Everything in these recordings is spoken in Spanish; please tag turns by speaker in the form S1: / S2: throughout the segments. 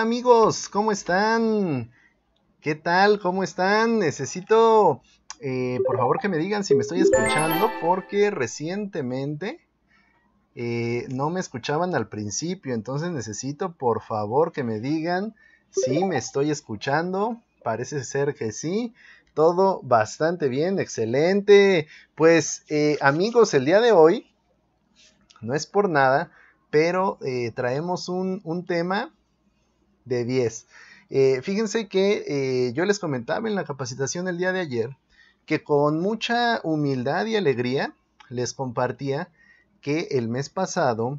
S1: amigos, ¿cómo están? ¿Qué tal? ¿Cómo están? Necesito, eh, por favor, que me digan si me estoy escuchando porque recientemente eh, no me escuchaban al principio, entonces necesito, por favor, que me digan si me estoy escuchando. Parece ser que sí. Todo bastante bien, excelente. Pues eh, amigos, el día de hoy, no es por nada, pero traemos un tema de 10. Eh, fíjense que eh, yo les comentaba en la capacitación el día de ayer que con mucha humildad y alegría les compartía que el mes pasado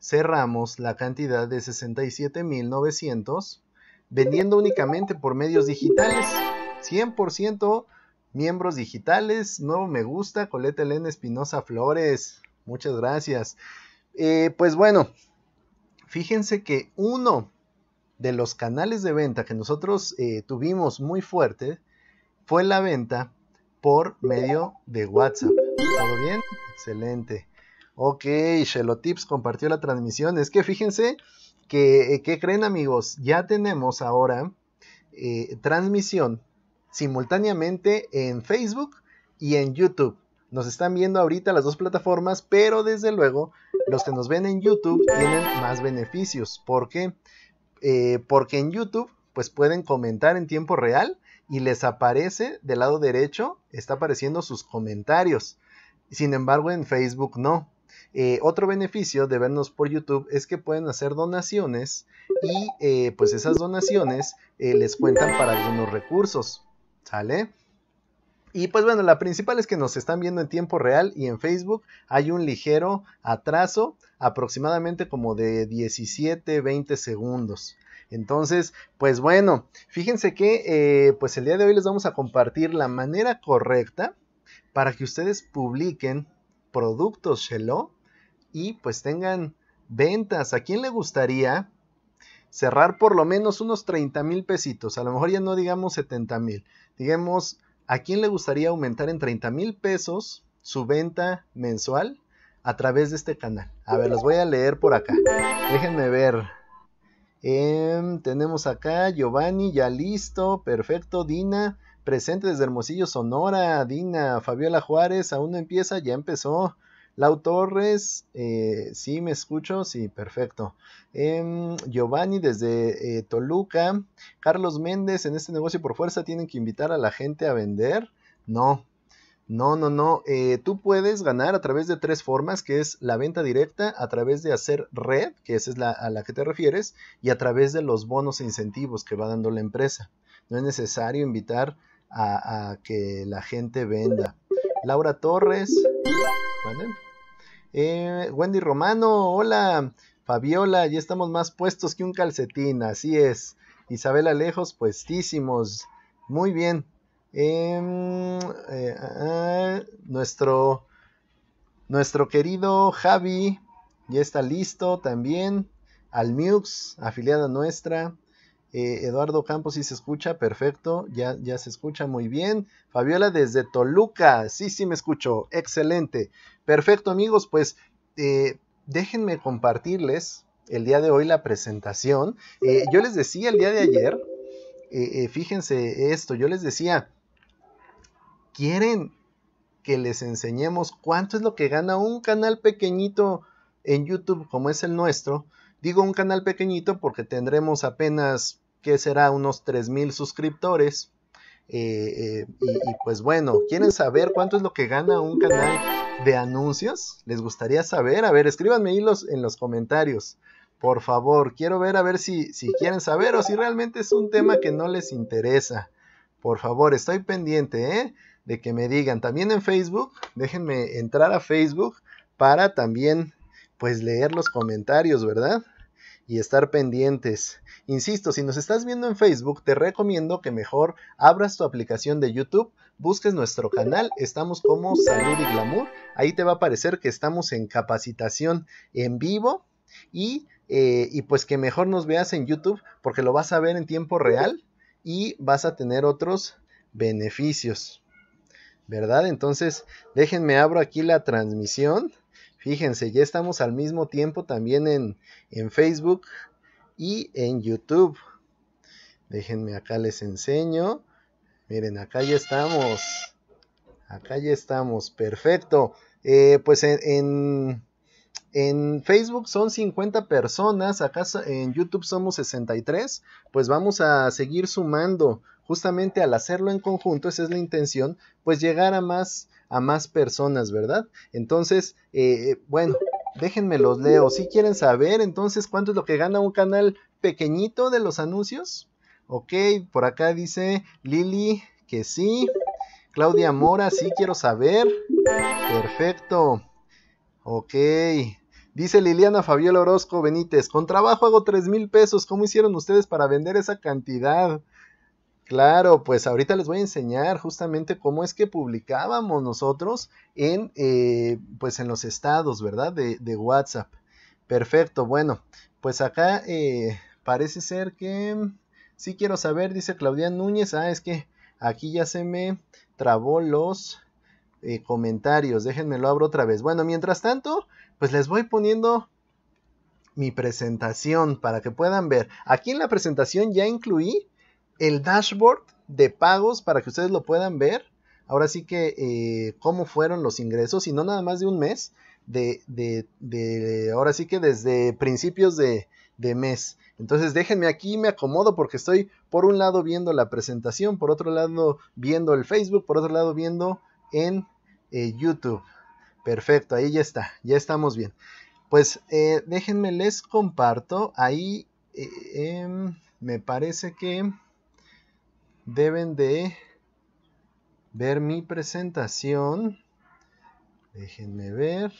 S1: cerramos la cantidad de 67.900 vendiendo únicamente por medios digitales. 100% miembros digitales, nuevo me gusta, Coleta Elena Espinosa Flores, muchas gracias. Eh, pues bueno, fíjense que uno de los canales de venta que nosotros eh, tuvimos muy fuerte fue la venta por medio de WhatsApp. ¿Todo bien? Excelente. Ok, Shelotips compartió la transmisión. Es que fíjense que, eh, ¿qué creen amigos? Ya tenemos ahora eh, transmisión simultáneamente en Facebook y en YouTube. Nos están viendo ahorita las dos plataformas, pero desde luego los que nos ven en YouTube tienen más beneficios. ¿Por qué? Eh, porque en YouTube pues pueden comentar en tiempo real y les aparece del lado derecho, está apareciendo sus comentarios. Sin embargo, en Facebook no. Eh, otro beneficio de vernos por YouTube es que pueden hacer donaciones y eh, pues esas donaciones les cuentan para algunos recursos. ¿Sale? Y pues bueno, la principal es que nos están viendo en tiempo real y en Facebook hay un ligero atraso, aproximadamente como de 17-20 segundos. Entonces, pues bueno, fíjense que eh, pues el día de hoy les vamos a compartir la manera correcta para que ustedes publiquen productos Shelo y pues tengan ventas. ¿A quién le gustaría cerrar por lo menos unos 30 mil pesitos? A lo mejor ya no digamos 70 mil, digamos ¿A quién le gustaría aumentar en 30 mil pesos su venta mensual a través de este canal? A ver, los voy a leer por acá. Déjenme ver. Em, tenemos acá Giovanni, ya listo, perfecto. Dina, presente desde Hermosillo, Sonora. Dina, Fabiola Juárez, aún no empieza, ya empezó. Lau Torres, eh, sí, me escucho, sí, perfecto. Em, Giovanni desde eh, Toluca. Carlos Méndez, en este negocio por fuerza tienen que invitar a la gente a vender. No, no, no, no. Eh, tú puedes ganar a través de tres formas, que es la venta directa, a través de hacer red, que esa es la a la que te refieres, y a través de los bonos e incentivos que va dando la empresa. No es necesario invitar a, a que la gente venda. Laura Torres. Eh, Wendy Romano, hola. Fabiola, ya estamos más puestos que un calcetín, así es. Isabela Lejos, puestísimos. Muy bien. Em, eh, ah, nuestro, nuestro querido Javi ya está listo también. Almiux, afiliada nuestra. Eh, Eduardo Campos, si se escucha, perfecto, ya, ya se escucha muy bien. Fabiola desde Toluca, sí, sí me escucho, excelente. Perfecto amigos, pues eh, déjenme compartirles el día de hoy la presentación. Eh, yo les decía el día de ayer, fíjense esto, yo les decía, ¿quieren que les enseñemos cuánto es lo que gana un canal pequeñito en YouTube como es el nuestro? Digo un canal pequeñito porque tendremos apenas, ¿Qué será? Unos 3.000 suscriptores. Eh, eh, y, pues bueno, ¿quieren saber cuánto es lo que gana un canal de anuncios? ¿Les gustaría saber? A ver, escríbanme ahí los, en los comentarios. Por favor, quiero ver a ver si, si quieren saber o si realmente es un tema que no les interesa. Por favor, estoy pendiente ¿eh? de que me digan. También en Facebook, déjenme entrar a Facebook para también pues leer los comentarios, ¿verdad? y estar pendientes. Insisto, si nos estás viendo en Facebook, te recomiendo que mejor abras tu aplicación de YouTube, busques nuestro canal, estamos como Salud y Glamour, ahí te va a aparecer que estamos en capacitación en vivo y, eh, y pues que mejor nos veas en YouTube porque lo vas a ver en tiempo real y vas a tener otros beneficios. ¿Verdad? Entonces, déjenme abro aquí la transmisión Fíjense, ya estamos al mismo tiempo también en, Facebook y en YouTube. Déjenme acá les enseño. Miren, acá ya estamos. Acá ya estamos. Perfecto. Eh, pues en, en, Facebook son 50 personas. Acá en YouTube somos 63. Pues vamos a seguir sumando. Justamente al hacerlo en conjunto, esa es la intención, pues llegar a más, a más personas, ¿verdad? Entonces, eh, eh, bueno, déjenme los leo. Si quieren saber entonces cuánto es lo que gana un canal pequeñito de los anuncios. Ok, por acá dice Lili que sí.
S2: Claudia Mora, sí
S1: quiero saber. Perfecto. Ok. Dice Liliana Fabiola Orozco Benítez, con trabajo hago tres mil pesos. ¿Cómo hicieron ustedes para vender esa cantidad? Claro, pues ahorita les voy a enseñar justamente cómo es que publicábamos nosotros en, eh, pues en los estados, ¿verdad? De, WhatsApp. Perfecto, bueno, pues acá eh, parece ser que sí quiero saber, dice Claudia Núñez, ah, es que aquí ya se me trabó los eh, comentarios. Déjenme lo abro otra vez. Bueno, mientras tanto, pues les voy poniendo mi presentación para que puedan ver. Aquí en la presentación ya incluí el dashboard de pagos para que ustedes lo puedan ver. Ahora sí que eh, cómo fueron los ingresos y no nada más de un mes, de, ahora sí que desde principios de, mes. Entonces déjenme aquí, me acomodo porque estoy por un lado viendo la presentación, por otro lado viendo el Facebook, por otro lado viendo en eh, YouTube. Perfecto, ahí ya está, ya estamos bien. Pues eh, déjenme les comparto, ahí em, me parece que deben de ver mi presentación. Déjenme ver.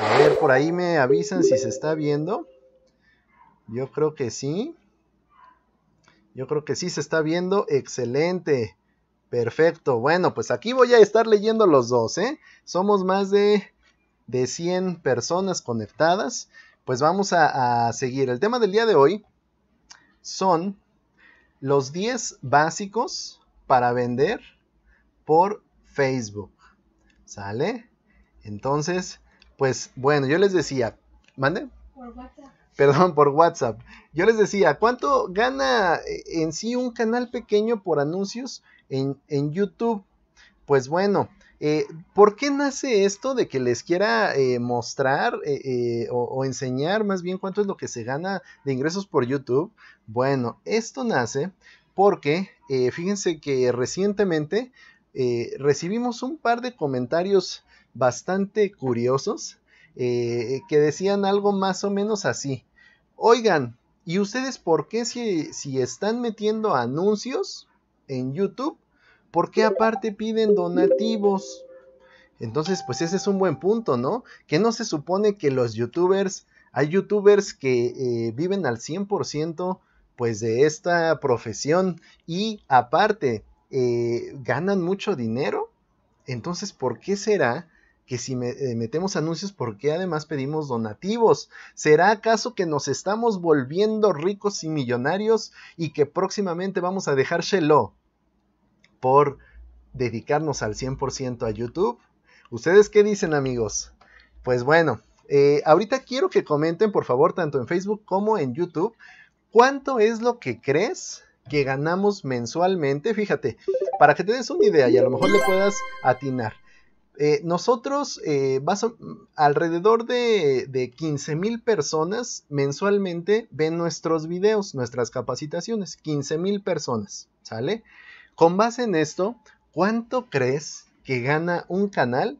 S1: A ver, por ahí me avisan si se está viendo. Yo creo que sí. Yo creo que sí se está viendo. Excelente. Perfecto. Bueno, pues aquí voy a estar leyendo los dos. ¿eh? Somos más de, 100 personas conectadas. Pues vamos a seguir. El tema del día de hoy son los 10 básicos para vender por Facebook. ¿Sale? Entonces, pues bueno, yo les decía, mande. Por WhatsApp. Perdón, por WhatsApp. Yo les decía, ¿cuánto gana en sí un canal pequeño por anuncios en, en YouTube? Pues bueno, eh, ¿Por qué nace esto de que les quiera eh, mostrar eh, o, enseñar más bien cuánto es lo que se gana de ingresos por YouTube? Bueno, esto nace porque fíjense que recientemente recibimos un par de comentarios bastante curiosos que decían algo más o menos así. Oigan, ¿y ustedes por qué si están metiendo anuncios en YouTube? ¿Por qué aparte piden donativos. Entonces, pues ese es un buen punto, ¿no? Que no se supone que los youtubers, hay youtubers que eh, viven al 100% pues de esta profesión y aparte eh, ganan mucho dinero. Entonces, ¿por qué será que si eh, metemos anuncios, por qué además pedimos donativos? ¿Será acaso que nos estamos volviendo ricos y millonarios y que próximamente vamos a dejar Shelo? por dedicarnos al 100% a YouTube. ¿Ustedes qué dicen amigos? Pues bueno, eh, ahorita quiero que comenten por favor tanto en Facebook como en YouTube cuánto es lo que crees que ganamos mensualmente. Fíjate, para que te des una idea y a lo mejor le puedas atinar. Eh, nosotros, eh, alrededor de, de 15 mil personas mensualmente ven nuestros videos, nuestras capacitaciones. 15 mil personas, ¿sale? Con base en esto, ¿cuánto crees que gana un canal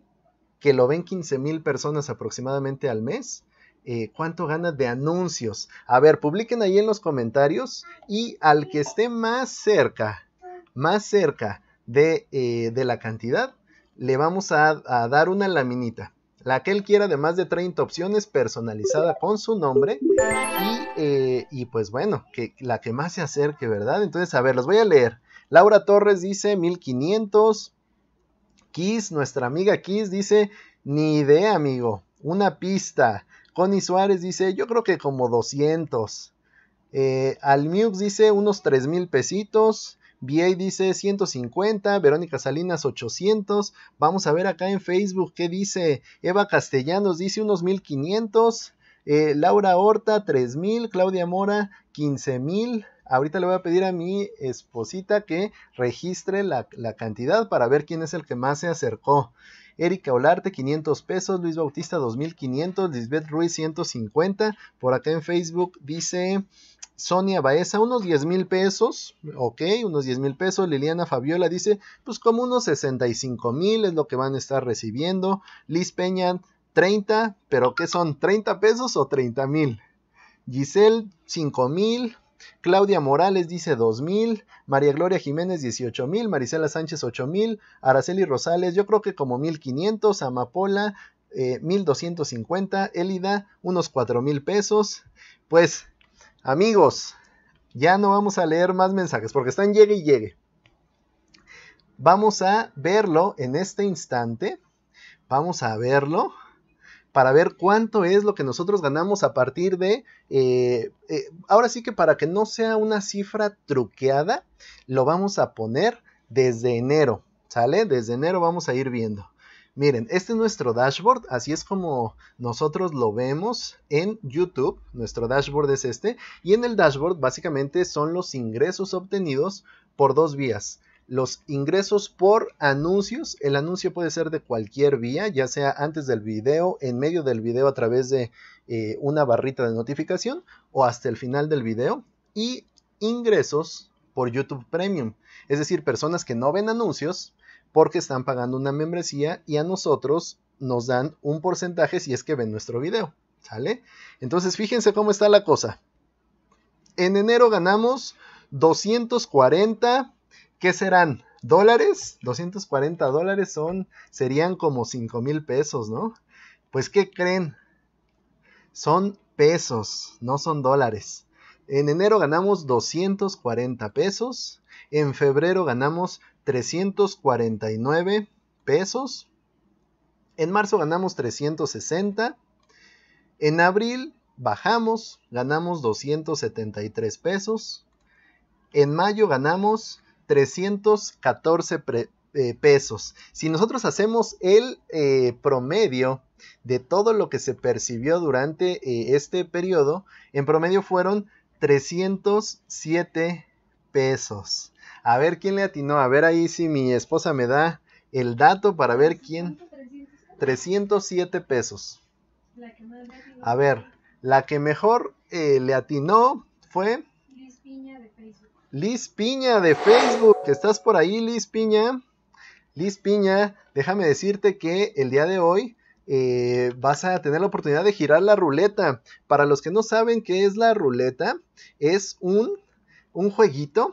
S1: que lo ven 15 mil personas aproximadamente al mes? Eh, ¿Cuánto gana de anuncios? A ver, publiquen ahí en los comentarios y al que esté más cerca, más cerca de, eh, de la cantidad, le vamos a, dar una laminita la que él quiera de más de 30 opciones personalizada con su nombre y, eh, y pues bueno, que la que más se acerque, ¿verdad? Entonces, a ver, los voy a leer. Laura Torres dice 1500. Kiss, nuestra amiga Kiss dice, ni idea, amigo. Una pista. Connie Suárez dice, yo creo que como 200. Eh, Almiux dice unos $3,000. pesitos. VA dice 150, Verónica Salinas 800. Vamos a ver acá en Facebook qué dice. Eva Castellanos dice unos 1500. Eh, Laura Horta 3000, Claudia Mora 15000. Ahorita le voy a pedir a mi esposita que registre la, cantidad para ver quién es el que más se acercó. Erika Olarte 500 pesos, Luis Bautista 2500, Lisbeth Ruiz 150, por acá en Facebook dice Sonia Baeza unos 10 mil pesos, ok, unos 10 mil pesos, Liliana Fabiola dice pues como unos 65 mil es lo que van a estar recibiendo, Liz Peña 30, pero ¿qué son? ¿30 pesos o 30 mil? Giselle 5 mil, Claudia Morales dice 2000, María Gloria Jiménez 18000, Marisela Sánchez 8000, Araceli Rosales, yo creo que como 1500, Amapola 1250, eh, Elida unos 4000 pesos. Pues amigos, ya no vamos a leer más mensajes porque están llegue y llegue. Vamos a verlo en este instante. Vamos a verlo para ver cuánto es lo que nosotros ganamos a partir de... Eh, eh, ahora sí que para que no sea una cifra truqueada, lo vamos a poner desde enero, ¿sale? Desde enero vamos a ir viendo. Miren, este es nuestro dashboard, así es como nosotros lo vemos en YouTube. Nuestro dashboard es este. Y en el dashboard básicamente son los ingresos obtenidos por dos vías los ingresos por anuncios. El anuncio puede ser de cualquier vía, ya sea antes del video, en medio del video a través de eh, una barrita de notificación o hasta el final del video. Y ingresos por YouTube Premium, es decir, personas que no ven anuncios porque están pagando una membresía y a nosotros nos dan un porcentaje si es que ven nuestro video, ¿sale? Entonces fíjense cómo está la cosa. En enero ganamos 240 ¿qué serán? ¿Dólares? 240 dólares son, serían como 5 mil pesos, ¿no? Pues, ¿qué creen? Son pesos, no son dólares. En enero ganamos 240 pesos, en febrero ganamos 349 pesos, en marzo ganamos 360, en abril bajamos, ganamos 273 pesos, en mayo ganamos 314 eh, pesos. Si nosotros hacemos el eh, promedio de todo lo que se percibió durante eh, este periodo, en promedio fueron 307 pesos. A ver quién le atinó, a ver ahí si mi esposa me da el dato para ver quién. 307 pesos. A ver, la que mejor le atinó fue Liz Piña de Facebook, que estás por ahí, Liz Piña. Liz Piña, déjame decirte que el día de hoy eh, vas a tener la oportunidad de girar la ruleta. Para los que no saben qué es la ruleta, es un, un jueguito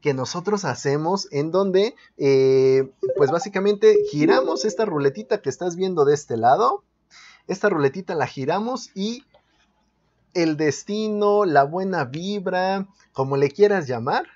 S1: que nosotros hacemos en donde, eh, pues básicamente giramos esta ruletita que estás viendo de este lado. Esta ruletita la giramos y el destino, la buena vibra, como le quieras llamar,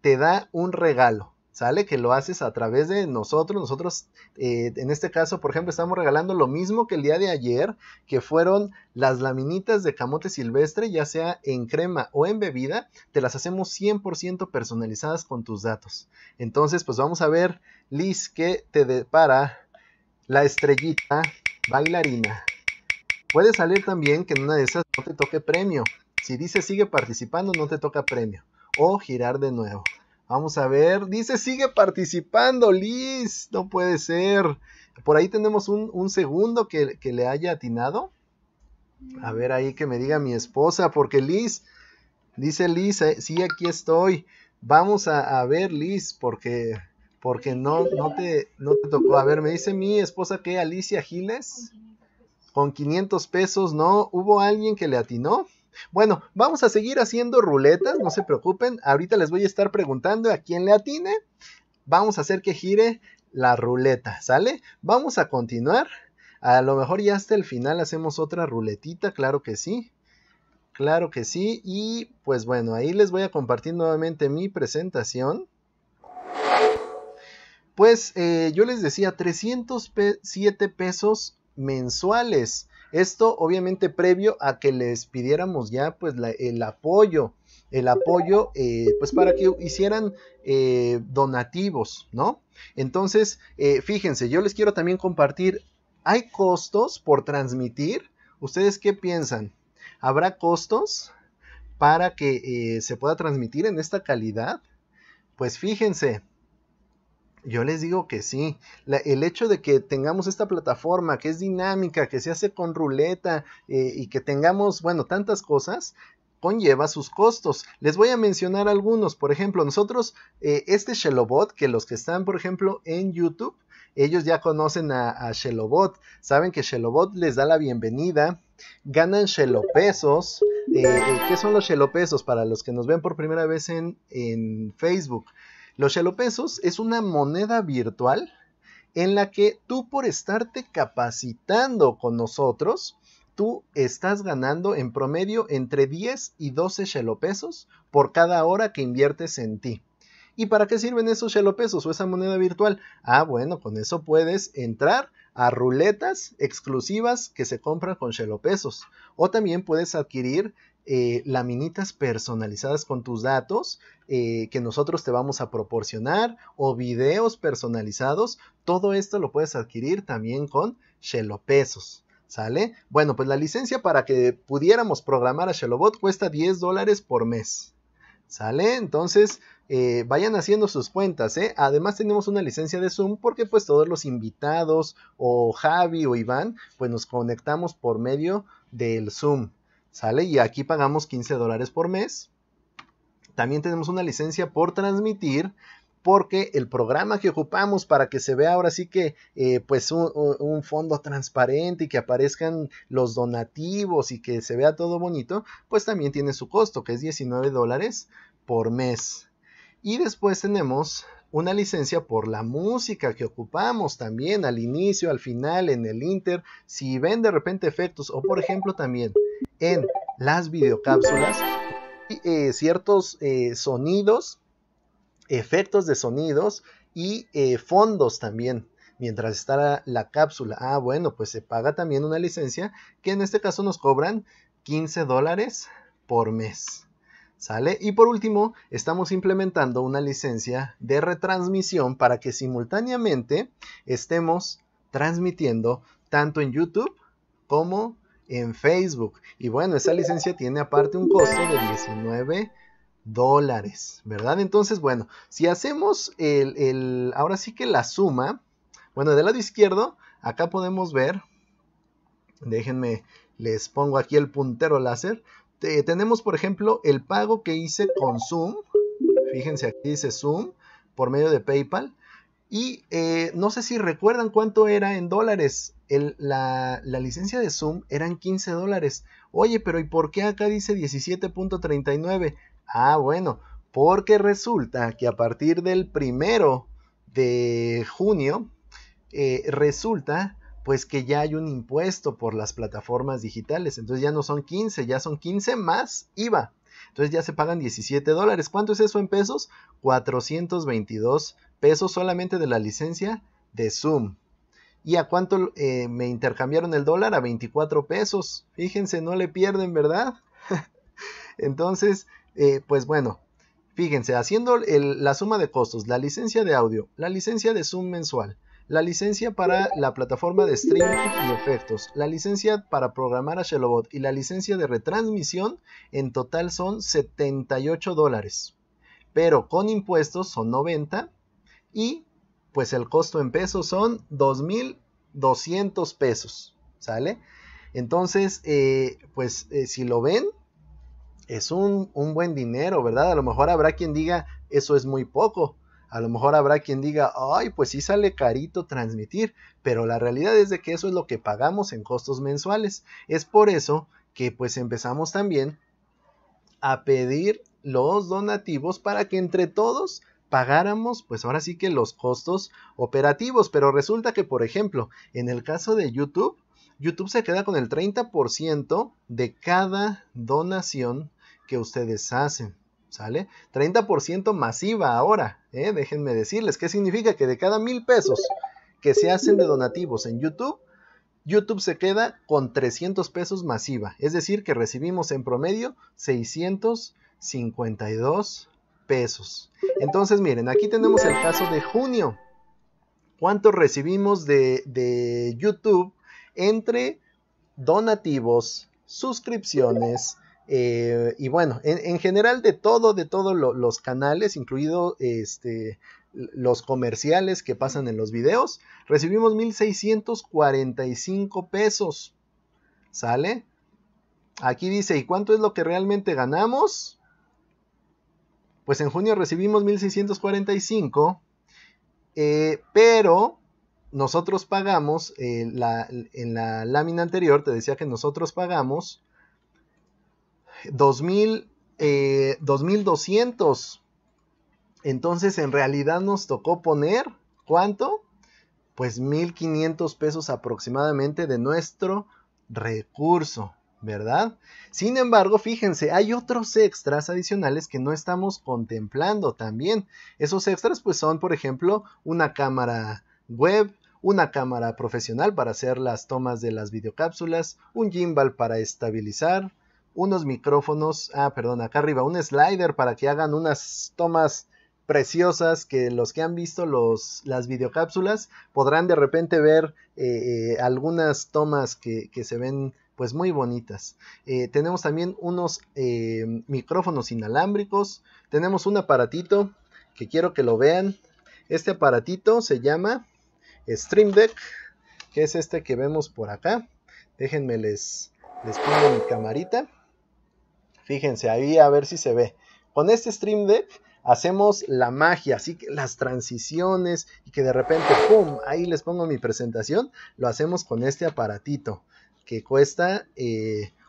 S1: te da un regalo. ¿Sale? Que lo haces a través de nosotros. Nosotros, eh, en este caso, por ejemplo, estamos regalando lo mismo que el día de ayer, que fueron las laminitas de camote silvestre, ya sea en crema o en bebida, te las hacemos 100% personalizadas con tus datos. Entonces, pues vamos a ver, Liz, qué te depara la estrellita bailarina. Puede salir también que en una de esas no te toque premio. Si dice sigue participando, no te toca premio. O girar de nuevo. Vamos a ver. Dice sigue participando, Liz. No puede ser. Por ahí tenemos un, segundo que, le haya atinado. A ver ahí que me diga mi esposa, porque Liz, dice Liz, eh, sí, aquí estoy. Vamos a, ver, Liz, porque, porque no, no, te, no te tocó. A ver, me dice mi esposa que Alicia Giles con 500 pesos, ¿no? ¿Hubo alguien que le atinó? Bueno, vamos a seguir haciendo ruletas, no se preocupen. Ahorita les voy a estar preguntando a quién le atine. Vamos a hacer que gire la ruleta, ¿sale? Vamos a continuar. A lo mejor ya hasta el final hacemos otra ruletita, claro que sí. Claro que sí. Y pues bueno, ahí les voy a compartir nuevamente mi presentación. Pues eh, yo les decía, 307 pesos mensuales. Esto obviamente previo a que les pidiéramos ya pues el apoyo, el apoyo eh, pues para que hicieran eh, donativos, ¿no? Entonces, eh, fíjense, yo les quiero también compartir, ¿hay costos por transmitir? ¿Ustedes qué piensan? ¿Habrá costos para que se pueda transmitir en esta calidad? Pues fíjense, yo les digo que sí. el hecho de que tengamos esta plataforma que es dinámica, que se hace con ruleta eh, y que tengamos, bueno, tantas cosas, conlleva sus costos. Les voy a mencionar algunos. Por ejemplo, nosotros, eh, este Shellobot, que los que están, por ejemplo, en YouTube, ellos ya conocen a, a Shellobot, saben que Shellobot les da la bienvenida, ganan Shellopesos. Pesos. Eh, ¿Qué son los Pesos? Para los que nos ven por primera vez en, en Facebook, los chelopesos es una moneda virtual en la que tú por estarte capacitando con nosotros, tú estás ganando en promedio entre 10 y 12 chelopesos por cada hora que inviertes en ti. ¿Y para qué sirven esos chelopesos o esa moneda virtual? Ah, bueno, con eso puedes entrar a ruletas exclusivas que se compran con chelopesos O también puedes adquirir eh, laminitas personalizadas con tus datos eh, que nosotros te vamos a proporcionar o videos personalizados. Todo esto lo puedes adquirir también con ShelloPesos. ¿Sale? Bueno, pues la licencia para que pudiéramos programar a Shellobot cuesta 10 dólares por mes. ¿Sale? Entonces, eh, vayan haciendo sus cuentas, Además tenemos una licencia de Zoom porque pues todos los invitados o Javi o Iván pues nos conectamos por medio del Zoom, ¿Sale? Y aquí pagamos 15 dólares por mes. También tenemos una licencia por transmitir porque el programa que ocupamos para que se vea ahora sí que eh, pues un, un, fondo transparente y que aparezcan los donativos y que se vea todo bonito, pues también tiene su costo que es 19 dólares por mes. Y después tenemos una licencia por la música que ocupamos también al inicio, al final, en el inter, si ven de repente efectos o por ejemplo también en las videocápsulas Y eh, ciertos eh, sonidos, efectos de sonidos y eh, fondos también mientras está la cápsula. Ah, bueno, pues se paga también una licencia que en este caso nos cobran 15 dólares por mes. ¿Sale? Y por último, estamos implementando una licencia de retransmisión para que simultáneamente estemos transmitiendo tanto en YouTube como en Facebook. Y bueno, esa licencia tiene aparte un costo de 19 dólares, ¿verdad? Entonces, bueno, si hacemos el, el, ahora sí que la suma, bueno, del lado izquierdo, acá podemos ver, déjenme, les pongo aquí el puntero láser, tenemos, por ejemplo, el pago que hice con Zoom, fíjense aquí dice Zoom, por medio de PayPal, y eh, no sé si recuerdan cuánto era en dólares, la, licencia de Zoom eran 15 dólares. Oye, pero ¿y por qué acá dice 17.39? Ah, bueno, porque resulta que a partir del primero de junio, eh, resulta pues que ya hay un impuesto por las plataformas digitales. Entonces ya no son 15, ya son 15 más IVA. Entonces ya se pagan 17 dólares. ¿Cuánto es eso en pesos? 422 pesos solamente de la licencia de Zoom. ¿Y a cuánto eh, me intercambiaron el dólar? A 24 pesos. Fíjense, no le pierden, ¿verdad? Entonces, eh, pues bueno, fíjense, haciendo la suma de costos, la licencia de audio, la licencia de Zoom mensual, la licencia para la plataforma de streaming y efectos, la licencia para programar a Shellobot y la licencia de retransmisión, en total son 78 dólares. Pero con impuestos son 90 y pues el costo en pesos son 2.200 pesos, ¿sale? Entonces, eh, pues eh, si lo ven, es un, buen dinero, ¿verdad? A lo mejor habrá quien diga, eso es muy poco. A lo mejor habrá quien diga, ay, pues sí sale carito transmitir, pero la realidad es de que eso es lo que pagamos en costos mensuales. Es por eso que pues empezamos también a pedir los donativos para que entre todos pagáramos, pues ahora sí que los costos operativos, pero resulta que, por ejemplo, en el caso de YouTube, YouTube se queda con el 30% de cada donación que ustedes hacen. ¿Sale? 30% masiva ahora, ¿eh? déjenme decirles. ¿Qué significa? Que de cada mil pesos que se hacen de donativos en YouTube, YouTube se queda con 300 pesos masiva. Es decir, que recibimos en promedio 652 entonces, miren, aquí tenemos el caso de junio. ¿Cuánto recibimos de, YouTube entre donativos, suscripciones, eh, y bueno, en, general de todo, de todos los canales, incluido este, los comerciales que pasan en los videos, recibimos 1.645 pesos. ¿Sale? Aquí dice, ¿y cuánto es lo que realmente ganamos? pues en junio recibimos 1645, eh, pero nosotros pagamos, eh, en la lámina anterior te decía que nosotros pagamos 2200. Eh, Entonces en realidad nos tocó poner, ¿cuánto? Pues 1500 pesos aproximadamente de nuestro recurso. ¿verdad? Sin embargo, fíjense, hay otros extras adicionales que no estamos contemplando también. Esos extras pues son, por ejemplo, una cámara web, una cámara profesional para hacer las tomas de las videocápsulas, un gimbal para estabilizar, unos micrófonos, ah, perdón, acá arriba, un slider para que hagan unas tomas preciosas que los que han visto los, las videocápsulas podrán de repente ver eh, eh, algunas tomas que, que se ven pues muy bonitas. Eh, tenemos también unos eh, micrófonos inalámbricos, tenemos un aparatito que quiero que lo vean. Este aparatito se llama Stream Deck, que es este que vemos por acá. Déjenme les, les pongo mi camarita. Fíjense ahí a ver si se ve. Con este Stream Deck hacemos la magia, así que las transiciones y que de repente, ¡pum! Ahí les pongo mi presentación, lo hacemos con este aparatito que cuesta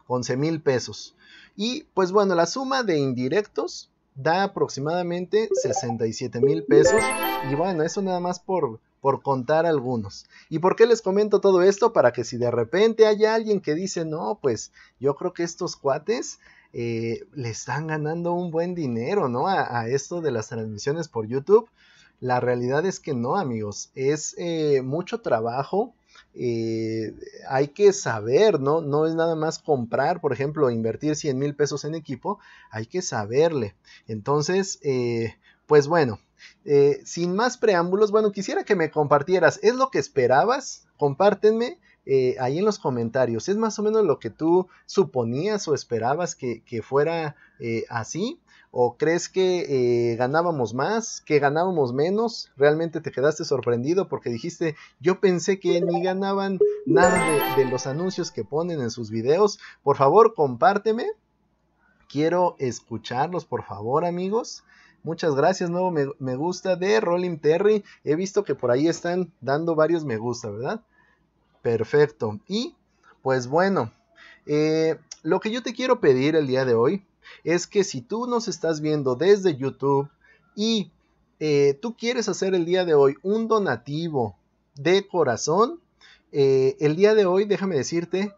S1: 11 eh, mil pesos. Y pues bueno, la suma de indirectos da aproximadamente 67 mil pesos. Y bueno, eso nada más por, por contar algunos. ¿Y por qué les comento todo esto? Para que si de repente hay alguien que dice, no, pues yo creo que estos cuates eh, le están ganando un buen dinero, ¿no? A, esto de las transmisiones por YouTube. La realidad es que no, amigos. Es eh, mucho trabajo, eh, hay que saber, ¿no? No es nada más comprar, por ejemplo, invertir 100 mil pesos en equipo, hay que saberle. Entonces, eh, pues bueno, eh, sin más preámbulos, bueno, quisiera que me compartieras, ¿es lo que esperabas? Compártenme. ahí en los comentarios, ¿es más o menos lo que tú suponías o esperabas que fuera así? ¿O crees que eh, ganábamos más, que ganábamos menos? ¿Realmente te quedaste sorprendido porque dijiste, yo pensé que ni ganaban nada de, los anuncios que ponen en sus videos? Por favor, compárteme. Quiero escucharlos, por favor, amigos. Muchas gracias, nuevo me, gusta de Rolling Terry. He visto que por ahí están dando varios me gusta, ¿verdad? Perfecto. Y pues bueno, eh, lo que yo te quiero pedir el día de hoy es que si tú nos estás viendo desde YouTube y eh, tú quieres hacer el día de hoy un donativo de corazón, eh, el día de hoy déjame decirte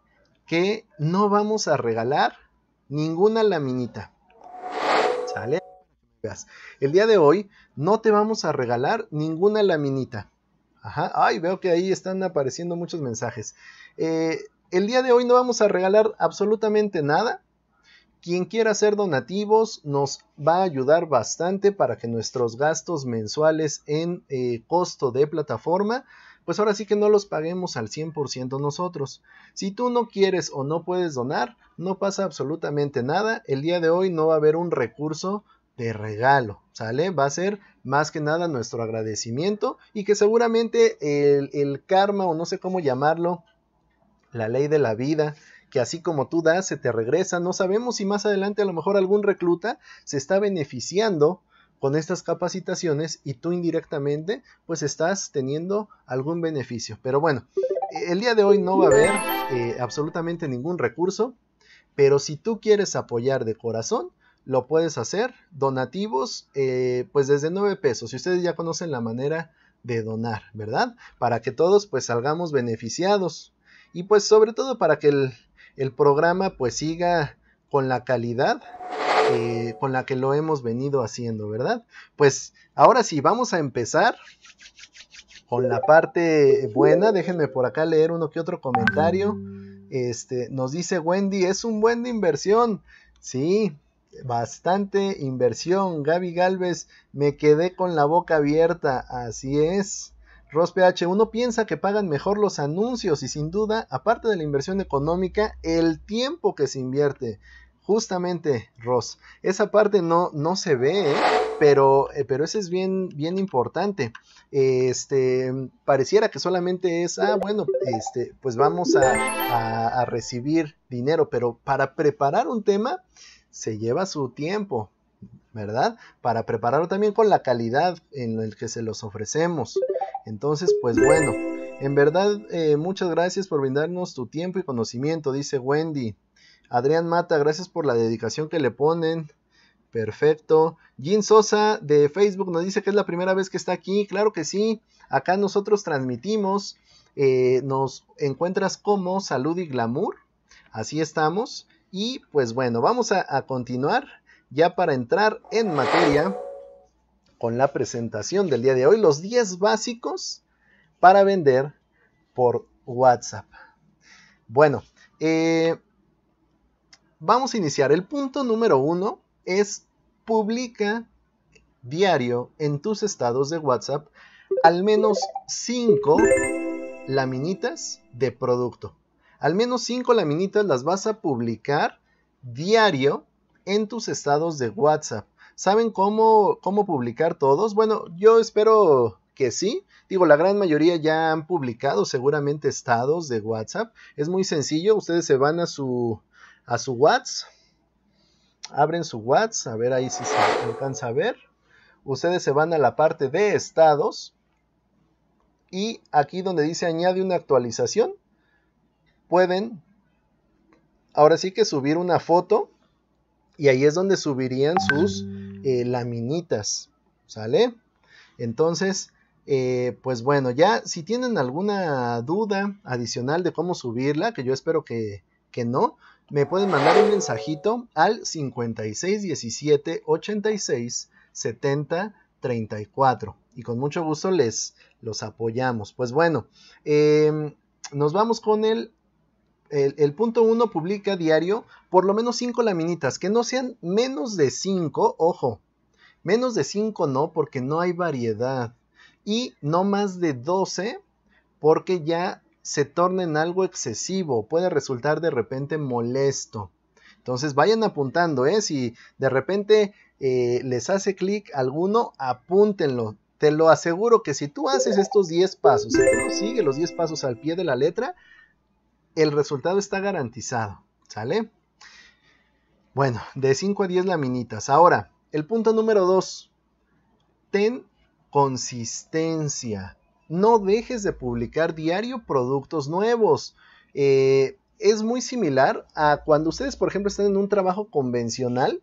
S1: que no vamos a regalar ninguna laminita. ¿Sale? El día de hoy no te vamos a regalar ninguna laminita. Ajá, ay, veo que ahí están apareciendo muchos mensajes. Eh, el día de hoy no vamos a regalar absolutamente nada. Quien quiera hacer donativos nos va a ayudar bastante para que nuestros gastos mensuales en eh, costo de plataforma, pues ahora sí que no los paguemos al 100% nosotros. Si tú no quieres o no puedes donar, no pasa absolutamente nada. El día de hoy no va a haber un recurso de regalo, ¿sale? Va a ser más que nada nuestro agradecimiento y que seguramente el, el karma o no sé cómo llamarlo, la ley de la vida, que así como tú das, se te regresa. No sabemos si más adelante a lo mejor algún recluta se está beneficiando con estas capacitaciones y tú indirectamente pues estás teniendo algún beneficio. Pero bueno, e-, el día de hoy no va a haber eh, absolutamente ningún recurso, pero si tú quieres apoyar de corazón, lo puedes hacer. Donativos, eh, pues desde 9 pesos. Y ustedes ya conocen la manera de donar, ¿verdad? Para que todos pues salgamos beneficiados. Y pues sobre todo para que el, el programa pues siga con la calidad eh, con la que lo hemos venido haciendo, ¿verdad? Pues ahora sí, vamos a empezar con la parte buena. Déjenme por acá leer uno que otro comentario. Este, nos dice Wendy, es un buen de inversión. Sí, bastante inversión. Gaby Galvez, me quedé con la boca abierta. Así es. PH, uno piensa que pagan mejor los anuncios y sin duda, aparte de la inversión económica, el tiempo que se invierte. Justamente, Ross esa parte no, no se ve, ¿eh? pero, eh, pero eso es bien, bien importante. Este, pareciera que solamente es, ah, bueno, este, pues vamos a, a, recibir dinero, pero para preparar un tema se lleva su tiempo, ¿verdad? Para prepararlo también con la calidad en la que se los ofrecemos. Entonces, pues bueno, en verdad eh, muchas gracias por brindarnos tu tiempo y conocimiento, dice Wendy. Adrián Mata, gracias por la dedicación que le ponen. Perfecto. Jean Sosa de Facebook nos dice que es la primera vez que está aquí. Claro que sí. Acá nosotros transmitimos. Eh, nos encuentras como Salud y Glamour. Así estamos. Y pues bueno, vamos a continuar ya para entrar en materia con la presentación del día de hoy, los 10 básicos para vender por WhatsApp. Bueno, eh, vamos a iniciar. El punto número uno es publica diario en tus estados de WhatsApp al menos 5 laminitas de producto. Al menos 5 laminitas las vas a publicar diario en tus estados de WhatsApp. ¿Saben cómo, cómo publicar todos? Bueno, yo espero que sí. Digo, la gran mayoría ya han publicado seguramente estados de WhatsApp. Es muy sencillo, ustedes se van a su a su WhatsApp. Abren su WhatsApp, a ver ahí si se alcanza a ver. Ustedes se van a la parte de estados y aquí donde dice añade una actualización pueden ahora sí que subir una foto y ahí es donde subirían sus eh, laminitas, ¿sale? Entonces, eh, pues bueno, ya si tienen alguna duda adicional de cómo subirla, que yo espero que, no, me pueden mandar un mensajito al 5617 86 70 34 y con mucho gusto les los apoyamos. Pues bueno, em, nos vamos con el el, punto 1 publica diario por lo menos 5 laminitas, que no sean menos de 5, ojo, menos de 5 no, porque no hay variedad, y no más de 12, porque ya se torna en algo excesivo, puede resultar de repente molesto. Entonces vayan apuntando, ¿eh? si de repente eh, les hace clic alguno, apúntenlo. Te lo aseguro que si tú haces estos 10 pasos, si tú sigues los 10 pasos al pie de la letra, el resultado está garantizado, ¿sale? Bueno, de 5 a 10 laminitas. Ahora, el punto número 2. Ten consistencia. No dejes de publicar diario productos nuevos. Eh, es muy similar a cuando ustedes, por ejemplo, están en un trabajo convencional.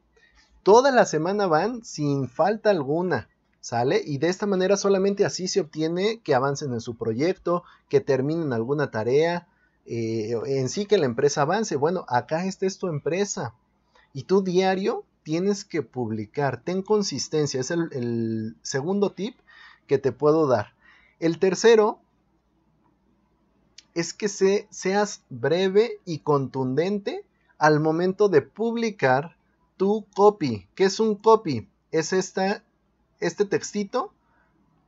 S1: Toda la semana van sin falta alguna. ¿Sale? Y de esta manera solamente así se obtiene que avancen en su proyecto, que terminen alguna tarea, eh, en sí que la empresa avance. Bueno, acá esta es tu empresa y tu diario tienes que publicar, ten consistencia, es el, segundo tip que te puedo dar. El tercero es que seas breve y contundente al momento de publicar tu copy. ¿Qué es un copy? Es esta, este textito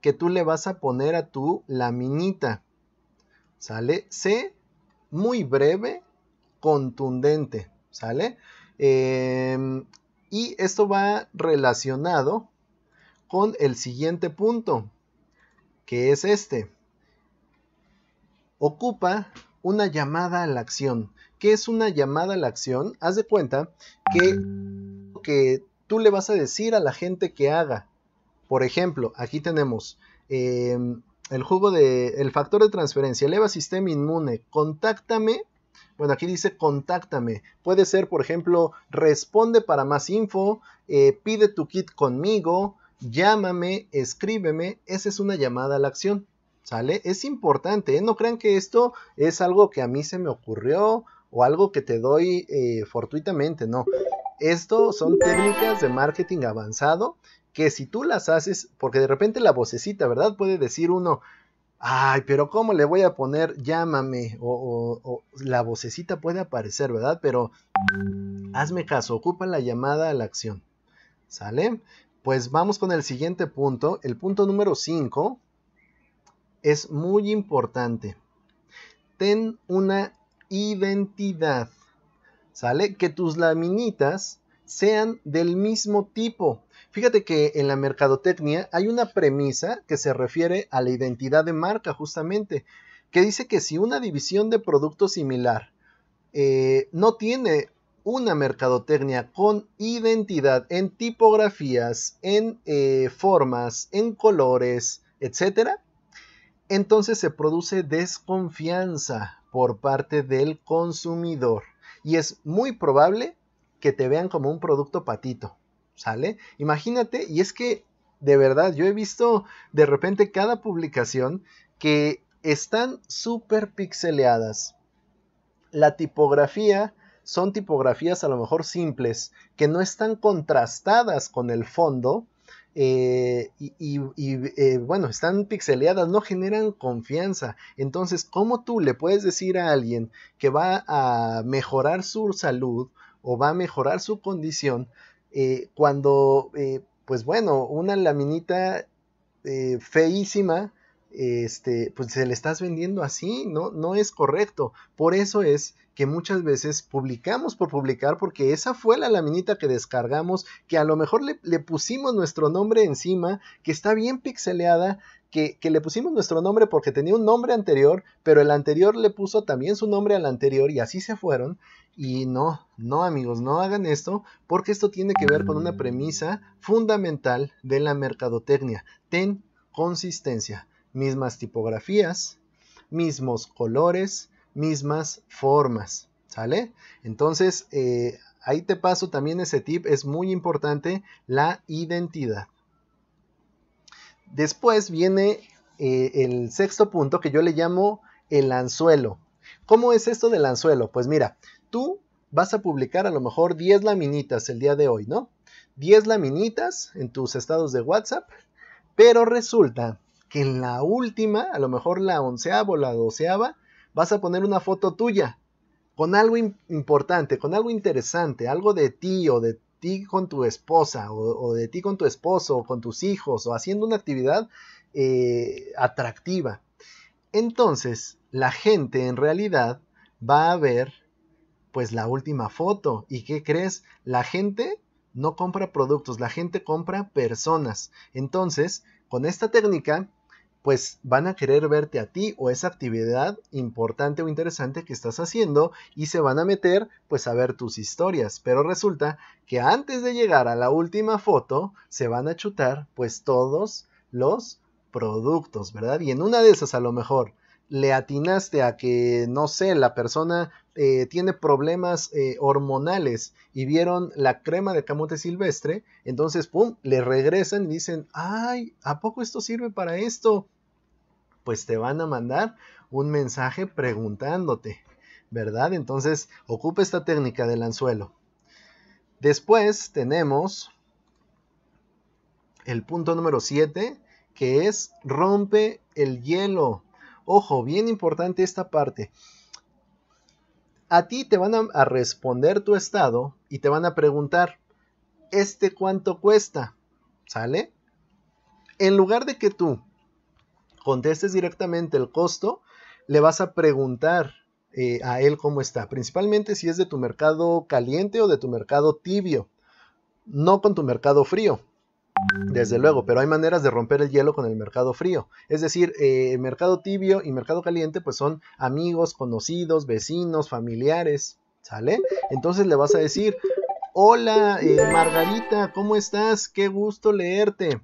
S1: que tú le vas a poner a tu laminita. ¿Sale? C muy breve, contundente, ¿sale? Em, y esto va relacionado con el siguiente punto, que es este. Ocupa una llamada a la acción. ¿Qué es una llamada a la acción? Haz de cuenta que, que tú le vas a decir a la gente que haga. Por ejemplo, aquí tenemos em, el jugo de el factor de transferencia eleva sistema inmune, contáctame. Bueno, aquí dice contáctame. Puede ser, por ejemplo, responde para más info, eh, pide tu kit conmigo, llámame, escríbeme. Esa es una llamada a la acción. ¿Sale? Es importante. ¿eh? No crean que esto es algo que a mí se me ocurrió o algo que te doy eh, fortuitamente. No. Esto son técnicas de marketing avanzado que si tú las haces, porque de repente la vocecita, ¿verdad? Puede decir uno, ay, pero ¿cómo le voy a poner llámame? O, la vocecita puede aparecer, ¿verdad? Pero hazme caso, ocupa la llamada a la acción. ¿Sale? Pues vamos con el siguiente punto. El punto número 5 es muy importante. Ten una identidad. ¿Sale? Que tus laminitas sean del mismo tipo. Fíjate que en la mercadotecnia hay una premisa que se refiere a la identidad de marca justamente, que dice que si una división de producto similar eh, no tiene una mercadotecnia con identidad en tipografías, en eh, formas, en colores, etcétera, entonces se produce desconfianza por parte del consumidor y es muy probable que te vean como un producto patito, ¿sale? Imagínate, y es que de verdad, yo he visto de repente cada publicación que están súper pixeleadas. La tipografía son tipografías a lo mejor simples, que no están contrastadas con el fondo. Eh, y, eh, bueno, están pixeleadas, no generan confianza. Entonces, ¿cómo tú le puedes decir a alguien que va a mejorar su salud o va a mejorar su condición eh, cuando, eh, pues bueno, una laminita eh, feísima, este, pues se le estás vendiendo así, ¿no? No es correcto. Por eso es que muchas veces publicamos por publicar porque esa fue la laminita que descargamos, que a lo mejor le, le pusimos nuestro nombre encima, que está bien pixeleada, que, le pusimos nuestro nombre porque tenía un nombre anterior, pero el anterior le puso también su nombre al anterior y así se fueron. Y no, no amigos, no hagan esto porque esto tiene que ver con una mm. premisa fundamental de la mercadotecnia. Ten consistencia, mismas tipografías, mismos colores, mismas formas, ¿sale? Entonces, eh, ahí te paso también ese tip, es muy importante, la identidad. Después viene eh, el sexto punto que yo le llamo el anzuelo. ¿Cómo es esto del anzuelo? Pues mira, tú vas a publicar a lo mejor 10 laminitas el día de hoy, ¿no? 10 laminitas en tus estados de WhatsApp, pero resulta que en la última, a lo mejor la onceava o la doceava, vas a poner una foto tuya con algo importante, con algo interesante, algo de ti o de con tu esposa o, de ti con tu esposo o con tus hijos o haciendo una actividad eh, atractiva. Entonces, la gente en realidad va a ver pues la última foto. ¿Y qué crees? La gente no compra productos, la gente compra personas. Entonces, con esta técnica pues van a querer verte a ti o esa actividad importante o interesante que estás haciendo y se van a meter pues a ver tus historias. Pero resulta que antes de llegar a la última foto se van a chutar pues todos los productos, ¿verdad? Y en una de esas a lo mejor le atinaste a que, no sé, la persona eh, tiene problemas eh, hormonales y vieron la crema de camote silvestre, entonces, ¡pum!, le regresan y dicen, ay, ¿a poco esto sirve para esto? pues te van a mandar un mensaje preguntándote, ¿verdad? Entonces, ocupa esta técnica del anzuelo. Después tenemos el punto número 7, que es rompe el hielo. Ojo, bien importante esta parte. A ti te van a responder tu estado y te van a preguntar, ¿este cuánto cuesta? ¿Sale? En lugar de que tú contestes directamente el costo, le vas a preguntar eh, a él cómo está, principalmente si es de tu mercado caliente o de tu mercado tibio, no con tu mercado frío. Desde luego, pero hay maneras de romper el hielo con el mercado frío. Es decir, eh, mercado tibio y mercado caliente pues son amigos, conocidos, vecinos, familiares, ¿sale? Entonces le vas a decir, hola eh, Margarita, ¿cómo estás? Qué gusto leerte.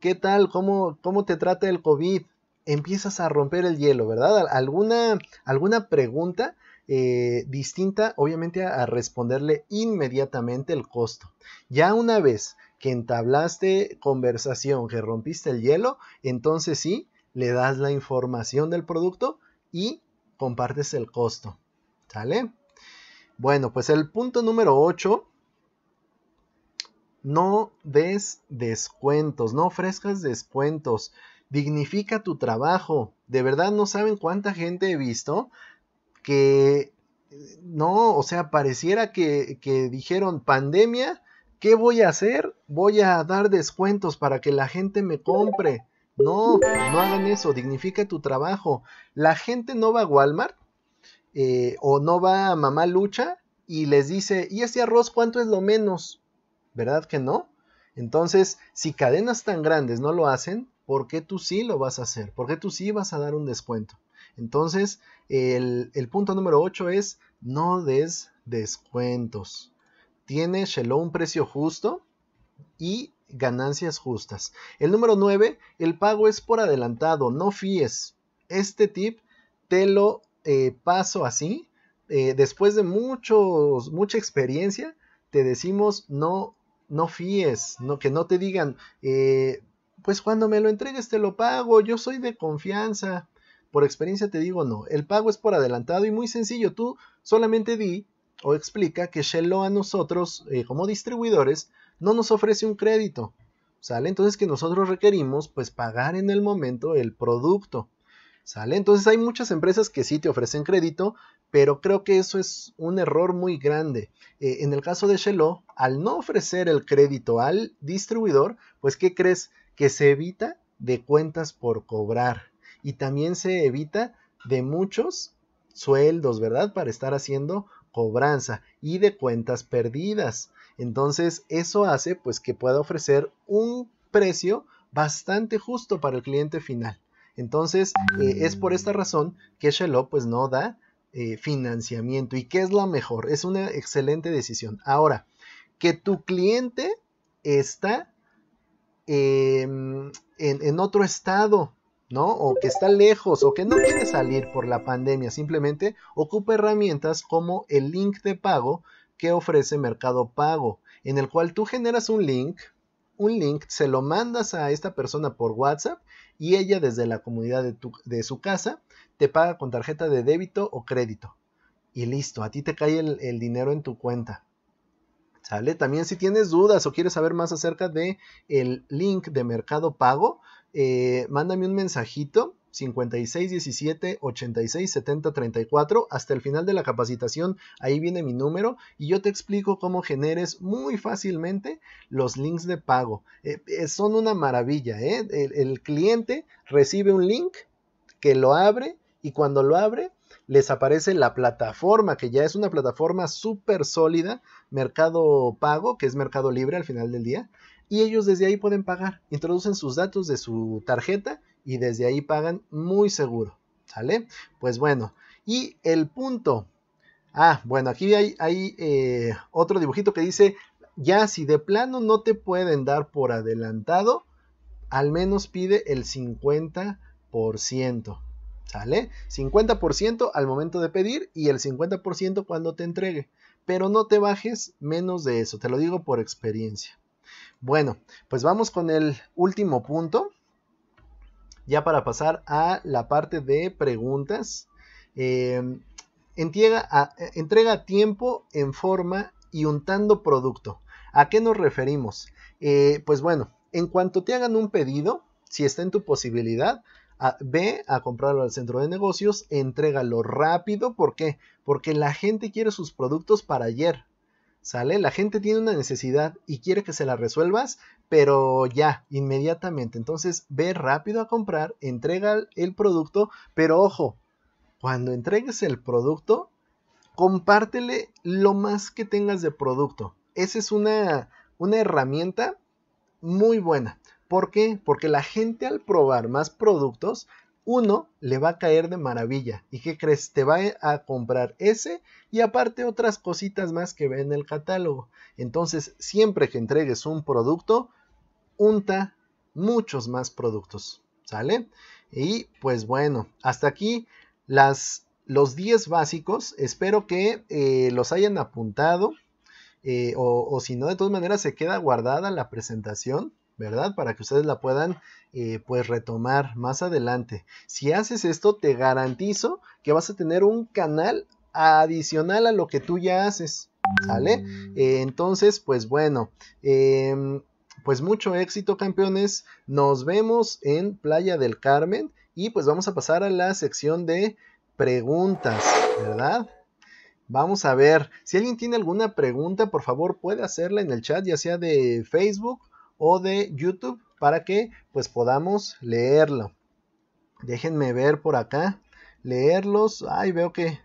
S1: ¿Qué tal? ¿Cómo, ¿Cómo te trata el COVID? empiezas a romper el hielo, ¿verdad? Alguna, alguna pregunta eh, distinta, obviamente, a, a responderle inmediatamente el costo. Ya una vez que entablaste conversación, que rompiste el hielo, entonces sí, le das la información del producto y compartes el costo. ¿Sale? Bueno, pues el punto número 8 no des descuentos, no ofrezcas descuentos dignifica tu trabajo. De verdad no saben cuánta gente he visto que no, o sea, pareciera que, dijeron pandemia, ¿qué voy a hacer? Voy a dar descuentos para que la gente me compre. No, no hagan eso, dignifica tu trabajo. La gente no va a Walmart eh, o no va a Mamá Lucha y les dice, ¿y ese arroz cuánto es lo menos? ¿Verdad que no? Entonces, si cadenas tan grandes no lo hacen, ¿por qué tú sí lo vas a hacer? ¿Por qué tú sí vas a dar un descuento? Entonces, el, punto número 8 es no des descuentos. Tiene Shellow un precio justo y ganancias justas. El número 9, el pago es por adelantado, no fíes. Este tip te lo eh, paso así. Eh, después de muchos, mucha experiencia, te decimos no, no fíes, no, que no te digan, eh, pues cuando me lo entregues te lo pago, yo soy de confianza. Por experiencia te digo no, el pago es por adelantado y muy sencillo, tú solamente di o explica que Shell a nosotros eh, como distribuidores no nos ofrece un crédito, ¿sale? Entonces que nosotros requerimos pues pagar en el momento el producto, ¿sale? Entonces hay muchas empresas que sí te ofrecen crédito, pero creo que eso es un error muy grande. Eh, en el caso de Shell, al no ofrecer el crédito al distribuidor, pues ¿qué crees? que se evita de cuentas por cobrar y también se evita de muchos sueldos, ¿verdad? Para estar haciendo cobranza y de cuentas perdidas. Entonces, eso hace pues que pueda ofrecer un precio bastante justo para el cliente final. Entonces, eh, es por esta razón que Shellop pues no da eh, financiamiento. ¿Y qué es la mejor? Es una excelente decisión. Ahora, que tu cliente está Em, en, otro estado, ¿no? O que está lejos o que no quiere salir por la pandemia, simplemente ocupa herramientas como el link de pago que ofrece Mercado Pago, en el cual tú generas un link, un link, se lo mandas a esta persona por WhatsApp y ella desde la comunidad de, su casa te paga con tarjeta de débito o crédito. Y listo, a ti te cae el dinero en tu cuenta. También si tienes dudas o quieres saber más acerca de el link de Mercado Pago, eh, mándame un mensajito 5617 86 70 34 hasta el final de la capacitación ahí viene mi número y yo te explico cómo generes muy fácilmente los links de pago eh, eh, son una maravilla el cliente recibe un link que lo abre y cuando lo abre les aparece la plataforma, que ya es una plataforma súper sólida, mercado pago, que es mercado libre al final del día, y ellos desde ahí pueden pagar, introducen sus datos de su tarjeta y desde ahí pagan muy seguro, ¿sale? Pues bueno, y el punto. Ah, bueno, aquí hay, eh, otro dibujito que dice, ya si de plano no te pueden dar por adelantado, al menos pide el 50%. ¿Sale? 50% al momento de pedir y el 50% cuando te entregue. Pero no te bajes menos de eso, te lo digo por experiencia. Bueno, pues vamos con el último punto, ya para pasar a la parte de preguntas. Em, entrega, a, tiempo en forma y untando producto. ¿A qué nos referimos? Eh, pues bueno, en cuanto te hagan un pedido, si está en tu posibilidad, ve a comprarlo al centro de negocios, entrégalo rápido. ¿Por qué? Porque la gente quiere sus productos para ayer. ¿Sale? La gente tiene una necesidad y quiere que se la resuelvas, pero ya, inmediatamente. Entonces, ve rápido a comprar, entrega el producto, pero ojo, cuando entregues el producto, compártele lo más que tengas de producto. Esa es una herramienta muy buena. ¿Por qué? Porque la gente al probar más productos, uno le va a caer de maravilla. ¿Y qué crees? Te va a comprar ese y aparte otras cositas más que ve en el catálogo. Entonces, siempre que entregues un producto, unta muchos más productos. ¿Sale? Y pues bueno, hasta aquí las, los 10 básicos. Espero que eh, los hayan apuntado. Eh, o, o si no, de todas maneras se queda guardada la presentación ¿verdad? Para que ustedes la puedan eh, pues retomar más adelante. Si haces esto, te garantizo que vas a tener un canal adicional a lo que tú ya haces, ¿sale? Eh, entonces, pues bueno, em, pues mucho éxito campeones, nos vemos en Playa del Carmen y pues vamos a pasar a la sección de preguntas, ¿verdad? Vamos a ver, si alguien tiene alguna pregunta, por favor puede hacerla en el chat, ya sea de Facebook o de YouTube para que pues podamos leerlo. Déjenme ver por acá, leerlos. Ay, veo que,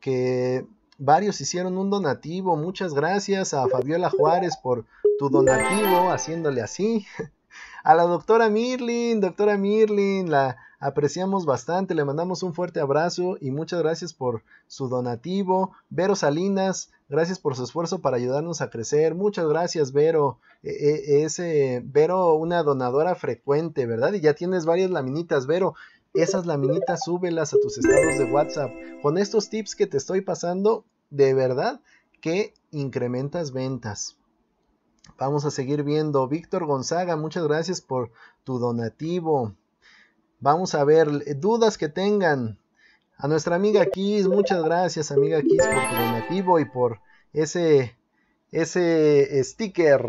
S1: que varios hicieron un donativo. Muchas gracias a Fabiola Juárez por tu donativo, haciéndole así. A la doctora Mirlin, doctora Mirlin, la apreciamos bastante, le mandamos un fuerte abrazo y muchas gracias por su donativo. Vero Salinas, Gracias por su esfuerzo para ayudarnos a crecer. Muchas gracias, Vero. E, e, es Vero una donadora frecuente, ¿verdad? Y ya tienes varias laminitas, Vero. Esas laminitas súbelas a tus estados de WhatsApp. Con estos tips que te estoy pasando, de verdad que incrementas ventas. Vamos a seguir viendo. Víctor Gonzaga, muchas gracias por tu donativo. Vamos a ver eh, dudas que tengan. A nuestra amiga Kiss, muchas gracias amiga Kiss por tu donativo y por ese, ese sticker